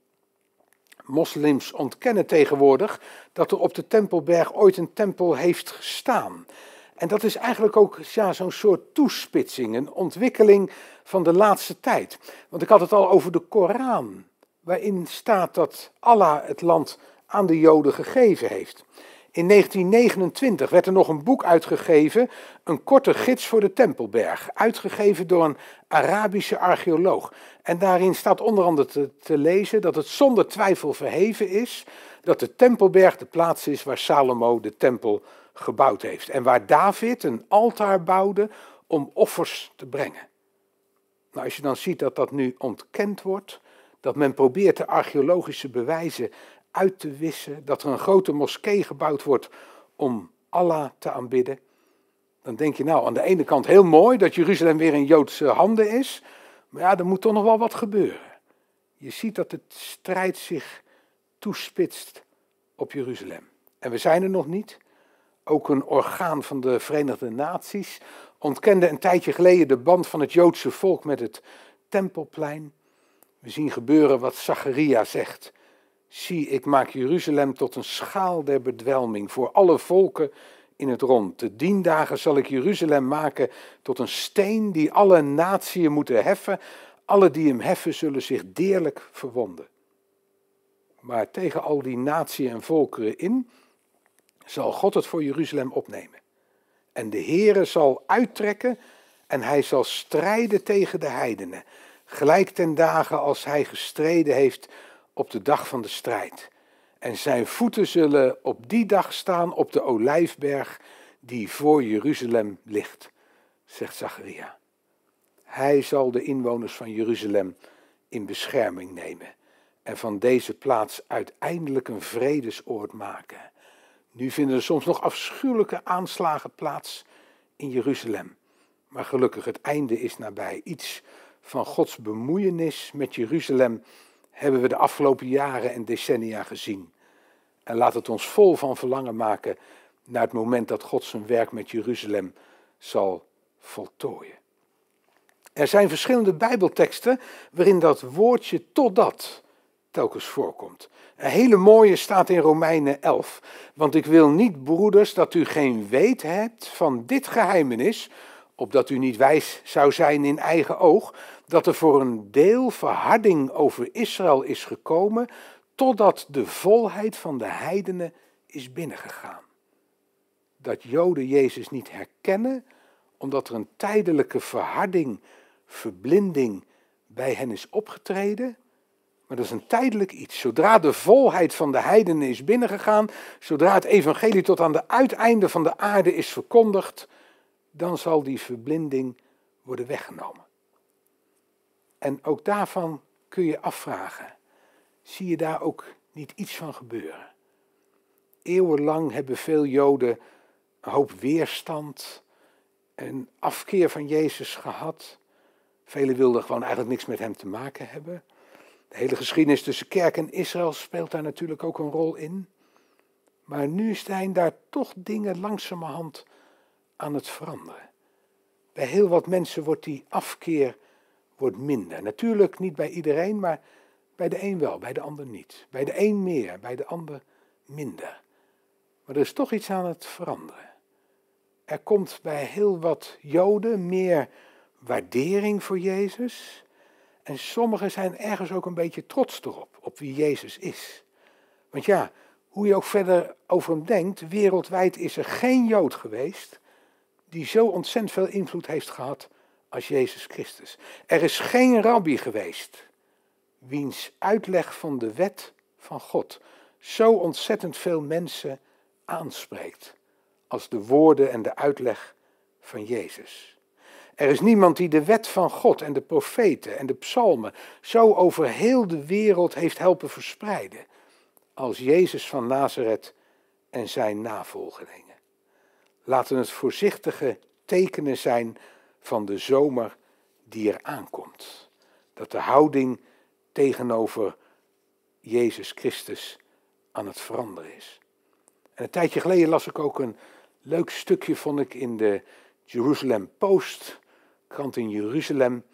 Moslims ontkennen tegenwoordig dat er op de Tempelberg ooit een tempel heeft gestaan. En dat is eigenlijk ook ja, zo'n soort toespitsing, een ontwikkeling van de laatste tijd. Want ik had het al over de Koran, waarin staat dat Allah het land aan de Joden gegeven heeft. In 1929 werd er nog een boek uitgegeven, een korte gids voor de Tempelberg, uitgegeven door een Arabische archeoloog. En daarin staat onder andere te, lezen dat het zonder twijfel verheven is dat de Tempelberg de plaats is waar Salomo de tempel gebouwd heeft en waar David een altaar bouwde om offers te brengen. Nou, als je dan ziet dat dat nu ontkend wordt, dat men probeert de archeologische bewijzen uit te wissen, dat er een grote moskee gebouwd wordt om Allah te aanbidden, dan denk je nou aan de ene kant heel mooi dat Jeruzalem weer in Joodse handen is, maar ja, er moet toch nog wel wat gebeuren. Je ziet dat de strijd zich toespitst op Jeruzalem. En we zijn er nog niet. Ook een orgaan van de Verenigde Naties ontkende een tijdje geleden de band van het Joodse volk met het Tempelplein. We zien gebeuren wat Zacharia zegt. Zie, ik maak Jeruzalem tot een schaal der bedwelming voor alle volken in het rond. De diendagen zal ik Jeruzalem maken tot een steen die alle naties moeten heffen. Alle die hem heffen zullen zich deerlijk verwonden. Maar tegen al die naties en volkeren in zal God het voor Jeruzalem opnemen. En de Heere zal uittrekken en hij zal strijden tegen de heidenen. Gelijk ten dagen als hij gestreden heeft op de dag van de strijd. En zijn voeten zullen op die dag staan op de olijfberg die voor Jeruzalem ligt, zegt Zacharia. Hij zal de inwoners van Jeruzalem in bescherming nemen en van deze plaats uiteindelijk een vredesoord maken. Nu vinden er soms nog afschuwelijke aanslagen plaats in Jeruzalem. Maar gelukkig, het einde is nabij. Iets van Gods bemoeienis met Jeruzalem hebben we de afgelopen jaren en decennia gezien. En laat het ons vol van verlangen maken naar het moment dat God zijn werk met Jeruzalem zal voltooien. Er zijn verschillende Bijbelteksten waarin dat woordje totdat telkens voorkomt. Een hele mooie staat in Romeinen 11. Want ik wil niet, broeders, dat u geen weet hebt van dit geheimenis, opdat u niet wijs zou zijn in eigen oog, dat er voor een deel verharding over Israël is gekomen, totdat de volheid van de heidenen is binnengegaan. Dat Joden Jezus niet herkennen, omdat er een tijdelijke verharding, verblinding bij hen is opgetreden. Maar dat is een tijdelijk iets. Zodra de volheid van de heidenen is binnengegaan, zodra het evangelie tot aan de uiteinde van de aarde is verkondigd, dan zal die verblinding worden weggenomen. En ook daarvan kun je afvragen, zie je daar ook niet iets van gebeuren? Eeuwenlang hebben veel Joden een hoop weerstand, een afkeer van Jezus gehad. Velen wilden gewoon eigenlijk niks met hem te maken hebben. De hele geschiedenis tussen kerk en Israël speelt daar natuurlijk ook een rol in. Maar nu zijn daar toch dingen langzamerhand aan het veranderen. Bij heel wat mensen wordt die afkeer wordt minder. Natuurlijk niet bij iedereen, maar bij de een wel, bij de ander niet. Bij de een meer, bij de ander minder. Maar er is toch iets aan het veranderen. Er komt bij heel wat Joden meer waardering voor Jezus. En sommigen zijn ergens ook een beetje trots erop, op wie Jezus is. Want ja, hoe je ook verder over hem denkt, wereldwijd is er geen Jood geweest die zo ontzettend veel invloed heeft gehad als Jezus Christus. Er is geen rabbi geweest wiens uitleg van de wet van God zo ontzettend veel mensen aanspreekt als de woorden en de uitleg van Jezus. Er is niemand die de wet van God en de profeten en de psalmen zo over heel de wereld heeft helpen verspreiden als Jezus van Nazareth en zijn navolgelingen. Laten het voorzichtige tekenen zijn van de zomer die er aankomt. Dat de houding tegenover Jezus Christus aan het veranderen is. En een tijdje geleden las ik ook een leuk stukje, vond ik, in de Jerusalem Post, krant in Jeruzalem.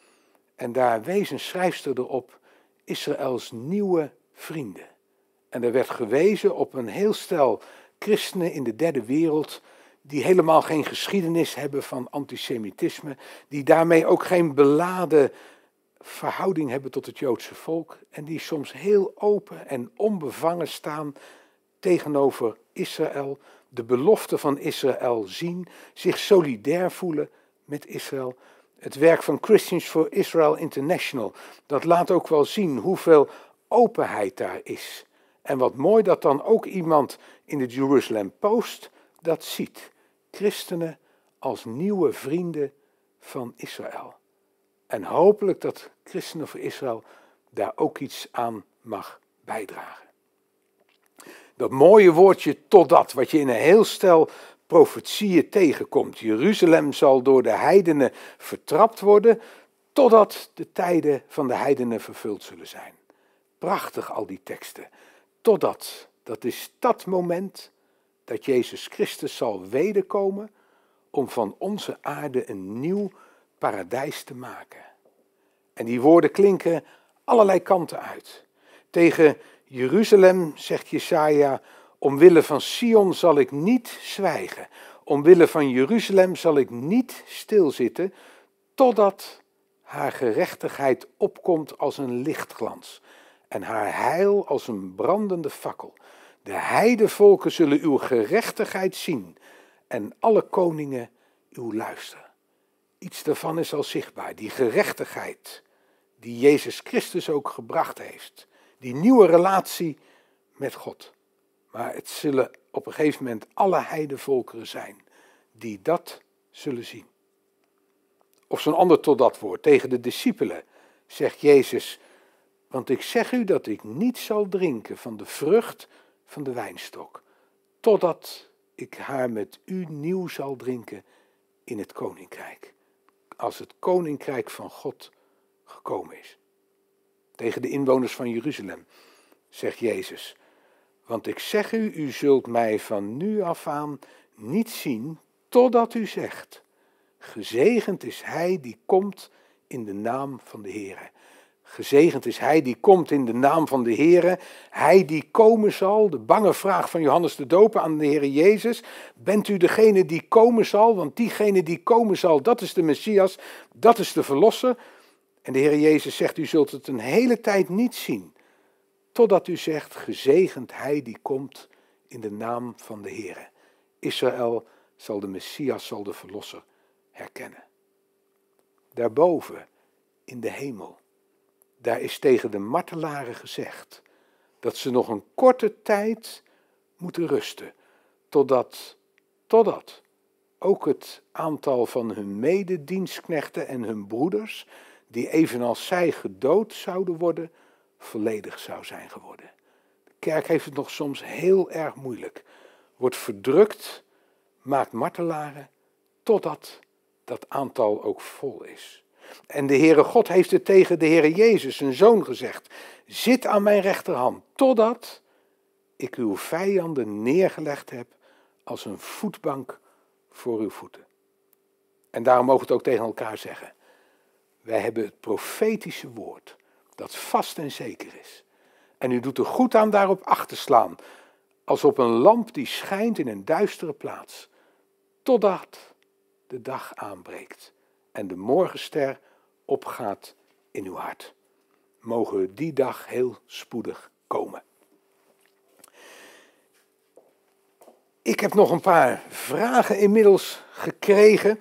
En daar wees een schrijfster erop Israëls nieuwe vrienden. En er werd gewezen op een heel stel christenen in de derde wereld die helemaal geen geschiedenis hebben van antisemitisme, die daarmee ook geen beladen verhouding hebben tot het Joodse volk en die soms heel open en onbevangen staan tegenover Israël, de belofte van Israël zien, zich solidair voelen met Israël. Het werk van Christians for Israel International, dat laat ook wel zien hoeveel openheid daar is. En wat mooi dat dan ook iemand in de Jerusalem Post dat ziet christenen als nieuwe vrienden van Israël. En hopelijk dat christenen voor Israël daar ook iets aan mag bijdragen. Dat mooie woordje totdat, wat je in een heel stel profetieën tegenkomt. Jeruzalem zal door de heidenen vertrapt worden, totdat de tijden van de heidenen vervuld zullen zijn. Prachtig al die teksten. Totdat, dat is dat moment dat Jezus Christus zal wederkomen om van onze aarde een nieuw paradijs te maken. En die woorden klinken allerlei kanten uit. Tegen Jeruzalem zegt Jesaja: Omwille van Sion zal ik niet zwijgen. Omwille van Jeruzalem zal ik niet stilzitten. Totdat haar gerechtigheid opkomt als een lichtglans. En haar heil als een brandende fakkel. De heidevolken zullen uw gerechtigheid zien en alle koningen uw luisteren. Iets daarvan is al zichtbaar, die gerechtigheid die Jezus Christus ook gebracht heeft. Die nieuwe relatie met God. Maar het zullen op een gegeven moment alle heidevolkeren zijn die dat zullen zien. Of zo'n ander tot dat woord, tegen de discipelen, zegt Jezus, want ik zeg u dat ik niet zal drinken van de vrucht van de wijnstok, totdat ik haar met u nieuw zal drinken in het koninkrijk, als het koninkrijk van God gekomen is. Tegen de inwoners van Jeruzalem zegt Jezus, want ik zeg u, u zult mij van nu af aan niet zien totdat u zegt, gezegend is hij die komt in de naam van de Heere. Gezegend is hij die komt in de naam van de Heere, hij die komen zal. De bange vraag van Johannes de Doper aan de Heer Jezus, bent u degene die komen zal? Want diegene die komen zal, dat is de Messias, dat is de Verlosser. En de Heer Jezus zegt, u zult het een hele tijd niet zien, totdat u zegt, gezegend hij die komt in de naam van de Heere. Israël zal de Messias, zal de Verlosser herkennen. Daarboven in de hemel daar is tegen de martelaren gezegd dat ze nog een korte tijd moeten rusten, totdat, totdat ook het aantal van hun mededienstknechten en hun broeders, die evenals zij gedood zouden worden, volledig zou zijn geworden. De kerk heeft het nog soms heel erg moeilijk, wordt verdrukt, maakt martelaren, totdat dat aantal ook vol is. En de Heere God heeft het tegen de Heere Jezus, zijn zoon, gezegd: Zit aan mijn rechterhand, totdat ik uw vijanden neergelegd heb als een voetbank voor uw voeten. En daarom mogen we het ook tegen elkaar zeggen. Wij hebben het profetische woord dat vast en zeker is. En u doet er goed aan daarop acht te slaan, als op een lamp die schijnt in een duistere plaats, totdat de dag aanbreekt en de morgenster opgaat in uw hart. Mogen die dag heel spoedig komen. Ik heb nog een paar vragen inmiddels gekregen.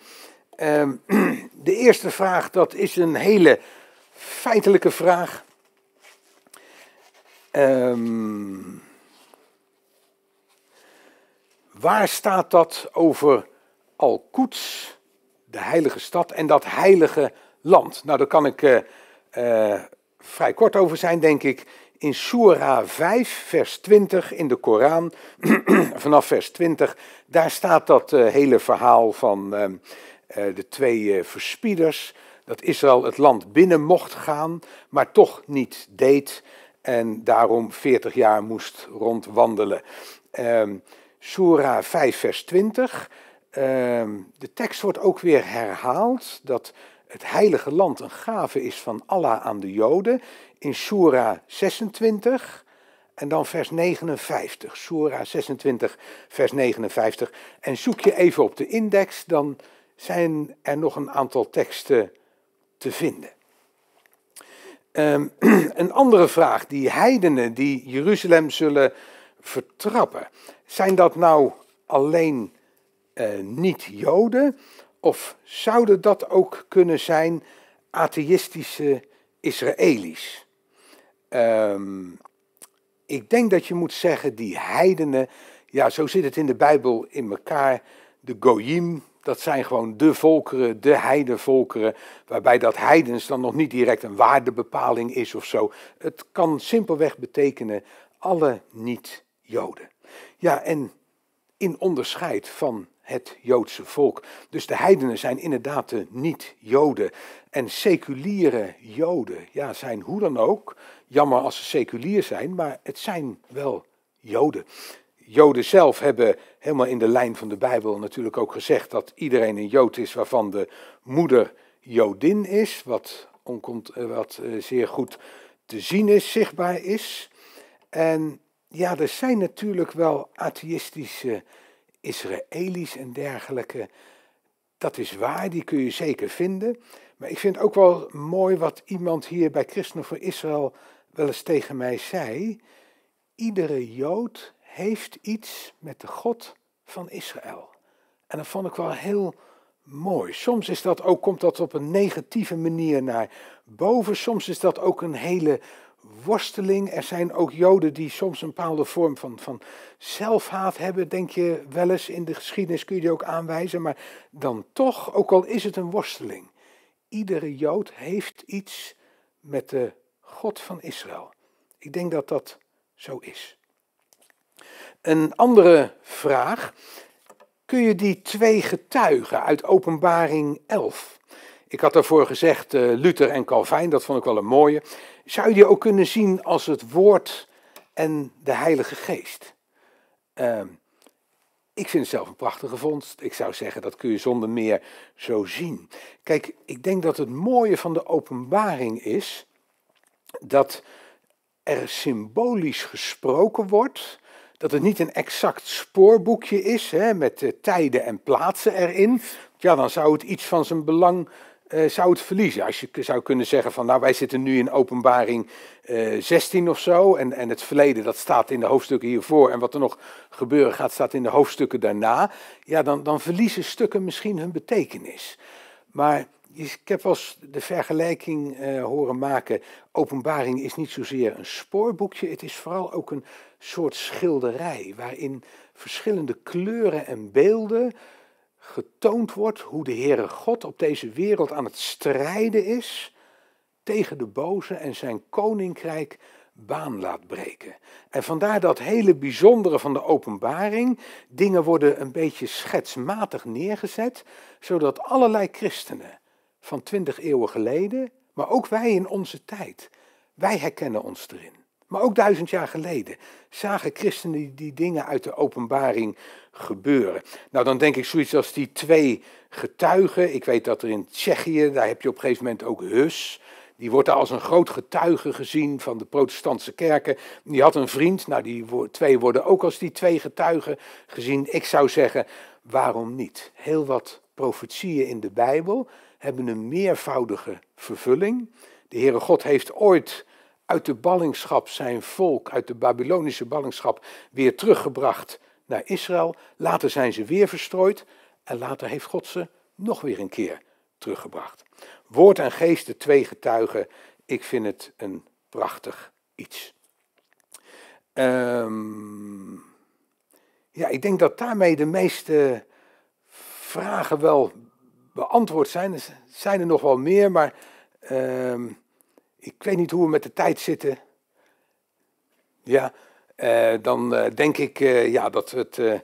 Ehm, *clears throat* de eerste vraag, dat is een hele feitelijke vraag. Ehm, waar staat dat over Alkoets? de heilige stad en dat heilige land. Nou, daar kan ik uh, uh, vrij kort over zijn, denk ik. In Soera 5, vers 20 in de Koran, *clears throat* vanaf vers 20, daar staat dat eh, hele verhaal van ehm, de twee verspieders. Dat Israël het land binnen mocht gaan, maar toch niet deed. En daarom 40 jaar moest rondwandelen. Ehm, Soera 5, vers 20. Ehm, de tekst wordt ook weer herhaald dat het heilige land een gave is van Allah aan de Joden in Sura 26 en dan vers 59. Sura 26, vers 59. En zoek je even op de index, dan zijn er nog een aantal teksten te vinden. Ehm, *clears throat* een andere vraag, die heidenen die Jeruzalem zullen vertrappen, zijn dat nou alleen eh, niet-Joden? Of zouden dat ook kunnen zijn atheïstische Israëli's? Ehm, ik denk dat je moet zeggen, die heidenen, ja, zo zit het in de Bijbel in elkaar. De Goyim, dat zijn gewoon de volkeren, de heidenvolkeren, waarbij dat heidens dan nog niet direct een waardebepaling is of zo. Het kan simpelweg betekenen alle niet-Joden. Ja, en in onderscheid van het Joodse volk. Dus de heidenen zijn inderdaad de eh, niet-Joden. En seculiere Joden ja, zijn hoe dan ook, jammer als ze seculier zijn, maar het zijn wel Joden. Joden zelf hebben helemaal in de lijn van de Bijbel natuurlijk ook gezegd dat iedereen een Jood is waarvan de moeder Jodin is, wat, onkont, eh, wat eh, zeer goed te zien is, zichtbaar is. En ja, er zijn natuurlijk wel atheïstische Israëli's en dergelijke. Dat is waar, die kun je zeker vinden. Maar ik vind ook wel mooi wat iemand hier bij Christen voor Israël wel eens tegen mij zei. Iedere Jood heeft iets met de God van Israël. En dat vond ik wel heel mooi. Soms is dat ook, komt dat op een negatieve manier naar boven. Soms is dat ook een hele worsteling. Er zijn ook Joden die soms een bepaalde vorm van, van zelfhaat hebben, denk je wel eens. In de geschiedenis kun je die ook aanwijzen, maar dan toch, ook al is het een worsteling. Iedere Jood heeft iets met de God van Israël. Ik denk dat dat zo is. Een andere vraag. Kun je die twee getuigen uit Openbaring 11? Ik had daarvoor gezegd eh, Luther en Calvijn, dat vond ik wel een mooie zou je die ook kunnen zien als het woord en de Heilige Geest. Ehm, ik vind het zelf een prachtige vondst. Ik zou zeggen, dat kun je zonder meer zo zien. Kijk, ik denk dat het mooie van de openbaring is dat er symbolisch gesproken wordt. Dat het niet een exact spoorboekje is, hè, met tijden en plaatsen erin. Ja, dan zou het iets van zijn belang eh, zou het verliezen. Als je zou kunnen zeggen van nou wij zitten nu in openbaring 16 eh, of zo en, en het verleden dat staat in de hoofdstukken hiervoor en wat er nog gebeuren gaat staat in de hoofdstukken daarna. Ja, dan, dan verliezen stukken misschien hun betekenis. Maar ik heb wel eens de vergelijking eh, horen maken. Openbaring is niet zozeer een spoorboekje, het is vooral ook een soort schilderij waarin verschillende kleuren en beelden getoond wordt hoe de Heere God op deze wereld aan het strijden is tegen de boze en zijn koninkrijk baan laat breken. En vandaar dat hele bijzondere van de openbaring. Dingen worden een beetje schetsmatig neergezet, zodat allerlei christenen van twintig eeuwen geleden, maar ook wij in onze tijd, wij herkennen ons erin. Maar ook duizend jaar geleden zagen christenen die, dingen uit de openbaring gebeuren. Nou, dan denk ik zoiets als die twee getuigen. Ik weet dat er in Tsjechië, daar heb je op een gegeven moment ook Hus. Die wordt daar als een groot getuige gezien van de protestantse kerken. Die had een vriend, nou die twee worden ook als die twee getuigen gezien. Ik zou zeggen, waarom niet? Heel wat profetieën in de Bijbel hebben een meervoudige vervulling. De Heere God heeft ooit uit de ballingschap zijn volk, uit de Babylonische ballingschap, weer teruggebracht naar Israël. Later zijn ze weer verstrooid en later heeft God ze nog weer een keer teruggebracht. Woord en geest, de twee getuigen, ik vind het een prachtig iets. Ehm, ja, ik denk dat daarmee de meeste vragen wel beantwoord zijn. Er zijn er nog wel meer, maar ehm, ik weet niet hoe we met de tijd zitten. Ja, eh, dan eh, denk ik eh, ja, dat we het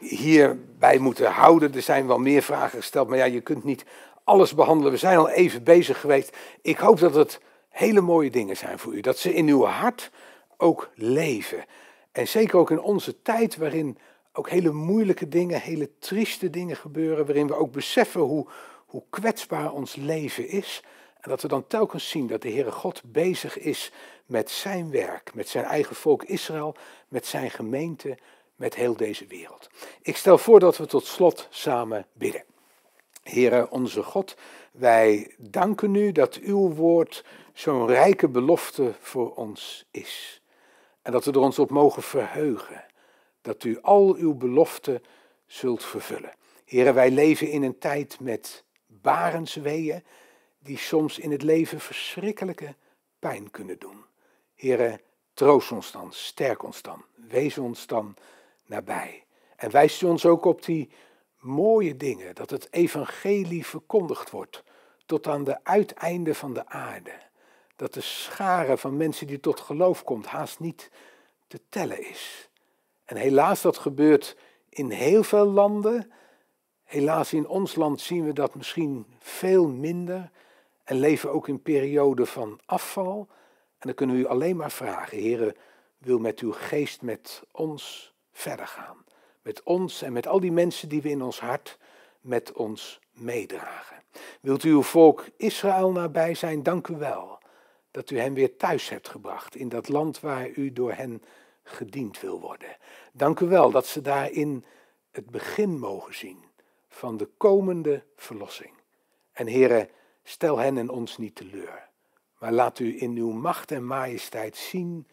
hierbij moeten houden. Er zijn wel meer vragen gesteld, maar ja, je kunt niet alles behandelen. We zijn al even bezig geweest. Ik hoop dat het hele mooie dingen zijn voor u. Dat ze in uw hart ook leven. En zeker ook in onze tijd waarin ook hele moeilijke dingen, hele trieste dingen gebeuren. Waarin we ook beseffen hoe, hoe kwetsbaar ons leven is. En dat we dan telkens zien dat de Heere God bezig is met zijn werk, met zijn eigen volk Israël, met zijn gemeente, met heel deze wereld. Ik stel voor dat we tot slot samen bidden. Heere onze God, wij danken u dat uw woord zo'n rijke belofte voor ons is. En dat we er ons op mogen verheugen, dat u al uw beloften zult vervullen. Heren, wij leven in een tijd met barensweeën die soms in het leven verschrikkelijke pijn kunnen doen. Heren, troost ons dan, sterk ons dan, wees ons dan nabij. En wijst u ons ook op die mooie dingen, dat het evangelie verkondigd wordt tot aan de uiteinde van de aarde. Dat de schare van mensen die tot geloof komt haast niet te tellen is. En helaas dat gebeurt in heel veel landen. Helaas in ons land zien we dat misschien veel minder en leven ook in perioden van afval. En dan kunnen we u alleen maar vragen, heren, wil met uw geest met ons verder gaan. Met ons en met al die mensen die we in ons hart met ons meedragen. Wilt u uw volk Israël nabij zijn, dank u wel dat u hen weer thuis hebt gebracht in dat land waar u door hen gediend wil worden. Dank u wel dat ze daarin het begin mogen zien van de komende verlossing. En heren, Stel hen en ons niet teleur, maar laat u in uw macht en majesteit zien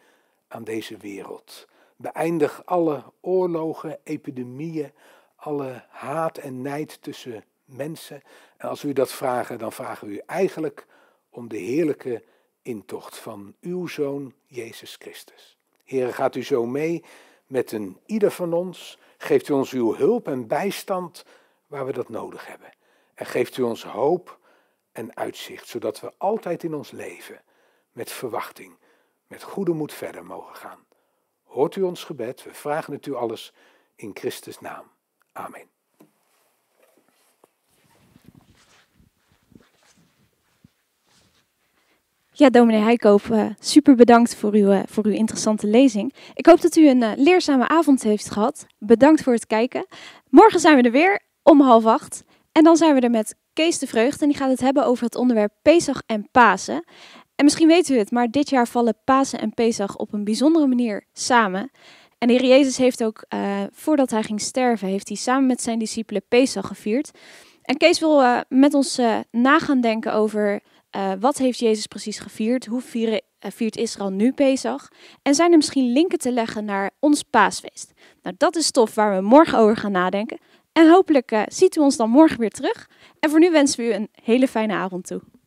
aan deze wereld. Beëindig alle oorlogen, epidemieën, alle haat en nijd tussen mensen. En als u dat vragen, dan vragen we u eigenlijk om de heerlijke intocht van uw Zoon Jezus Christus. Heere, gaat u zo mee met een ieder van ons. Geeft u ons uw hulp en bijstand waar we dat nodig hebben. En geeft u ons hoop en uitzicht, zodat we altijd in ons leven met verwachting, met goede moed verder mogen gaan. Hoort u ons gebed, we vragen het u alles in Christus naam. Amen. Ja, dominee Heikoop, eh, super bedankt voor uw, eh, voor uw interessante lezing. Ik hoop dat u een eh, leerzame avond heeft gehad. Bedankt voor het kijken. Morgen zijn we er weer om half acht. En dan zijn we er met Kees de Vreugd en die gaat het hebben over het onderwerp Pesach en Pasen. En misschien weten we het, maar dit jaar vallen Pasen en Pesach op een bijzondere manier samen. En de Heer Jezus heeft ook, eh, voordat hij ging sterven, heeft hij samen met zijn discipelen Pesach gevierd. En Kees wil eh, met ons uh, eh, nagaan denken over wat heeft Jezus precies gevierd? Hoe vieren, viert Israël nu Pesach? En zijn er misschien linken te leggen naar ons paasfeest? Nou, dat is stof waar we morgen over gaan nadenken. En hopelijk eh, ziet u ons dan morgen weer terug. En voor nu wensen we u een hele fijne avond toe.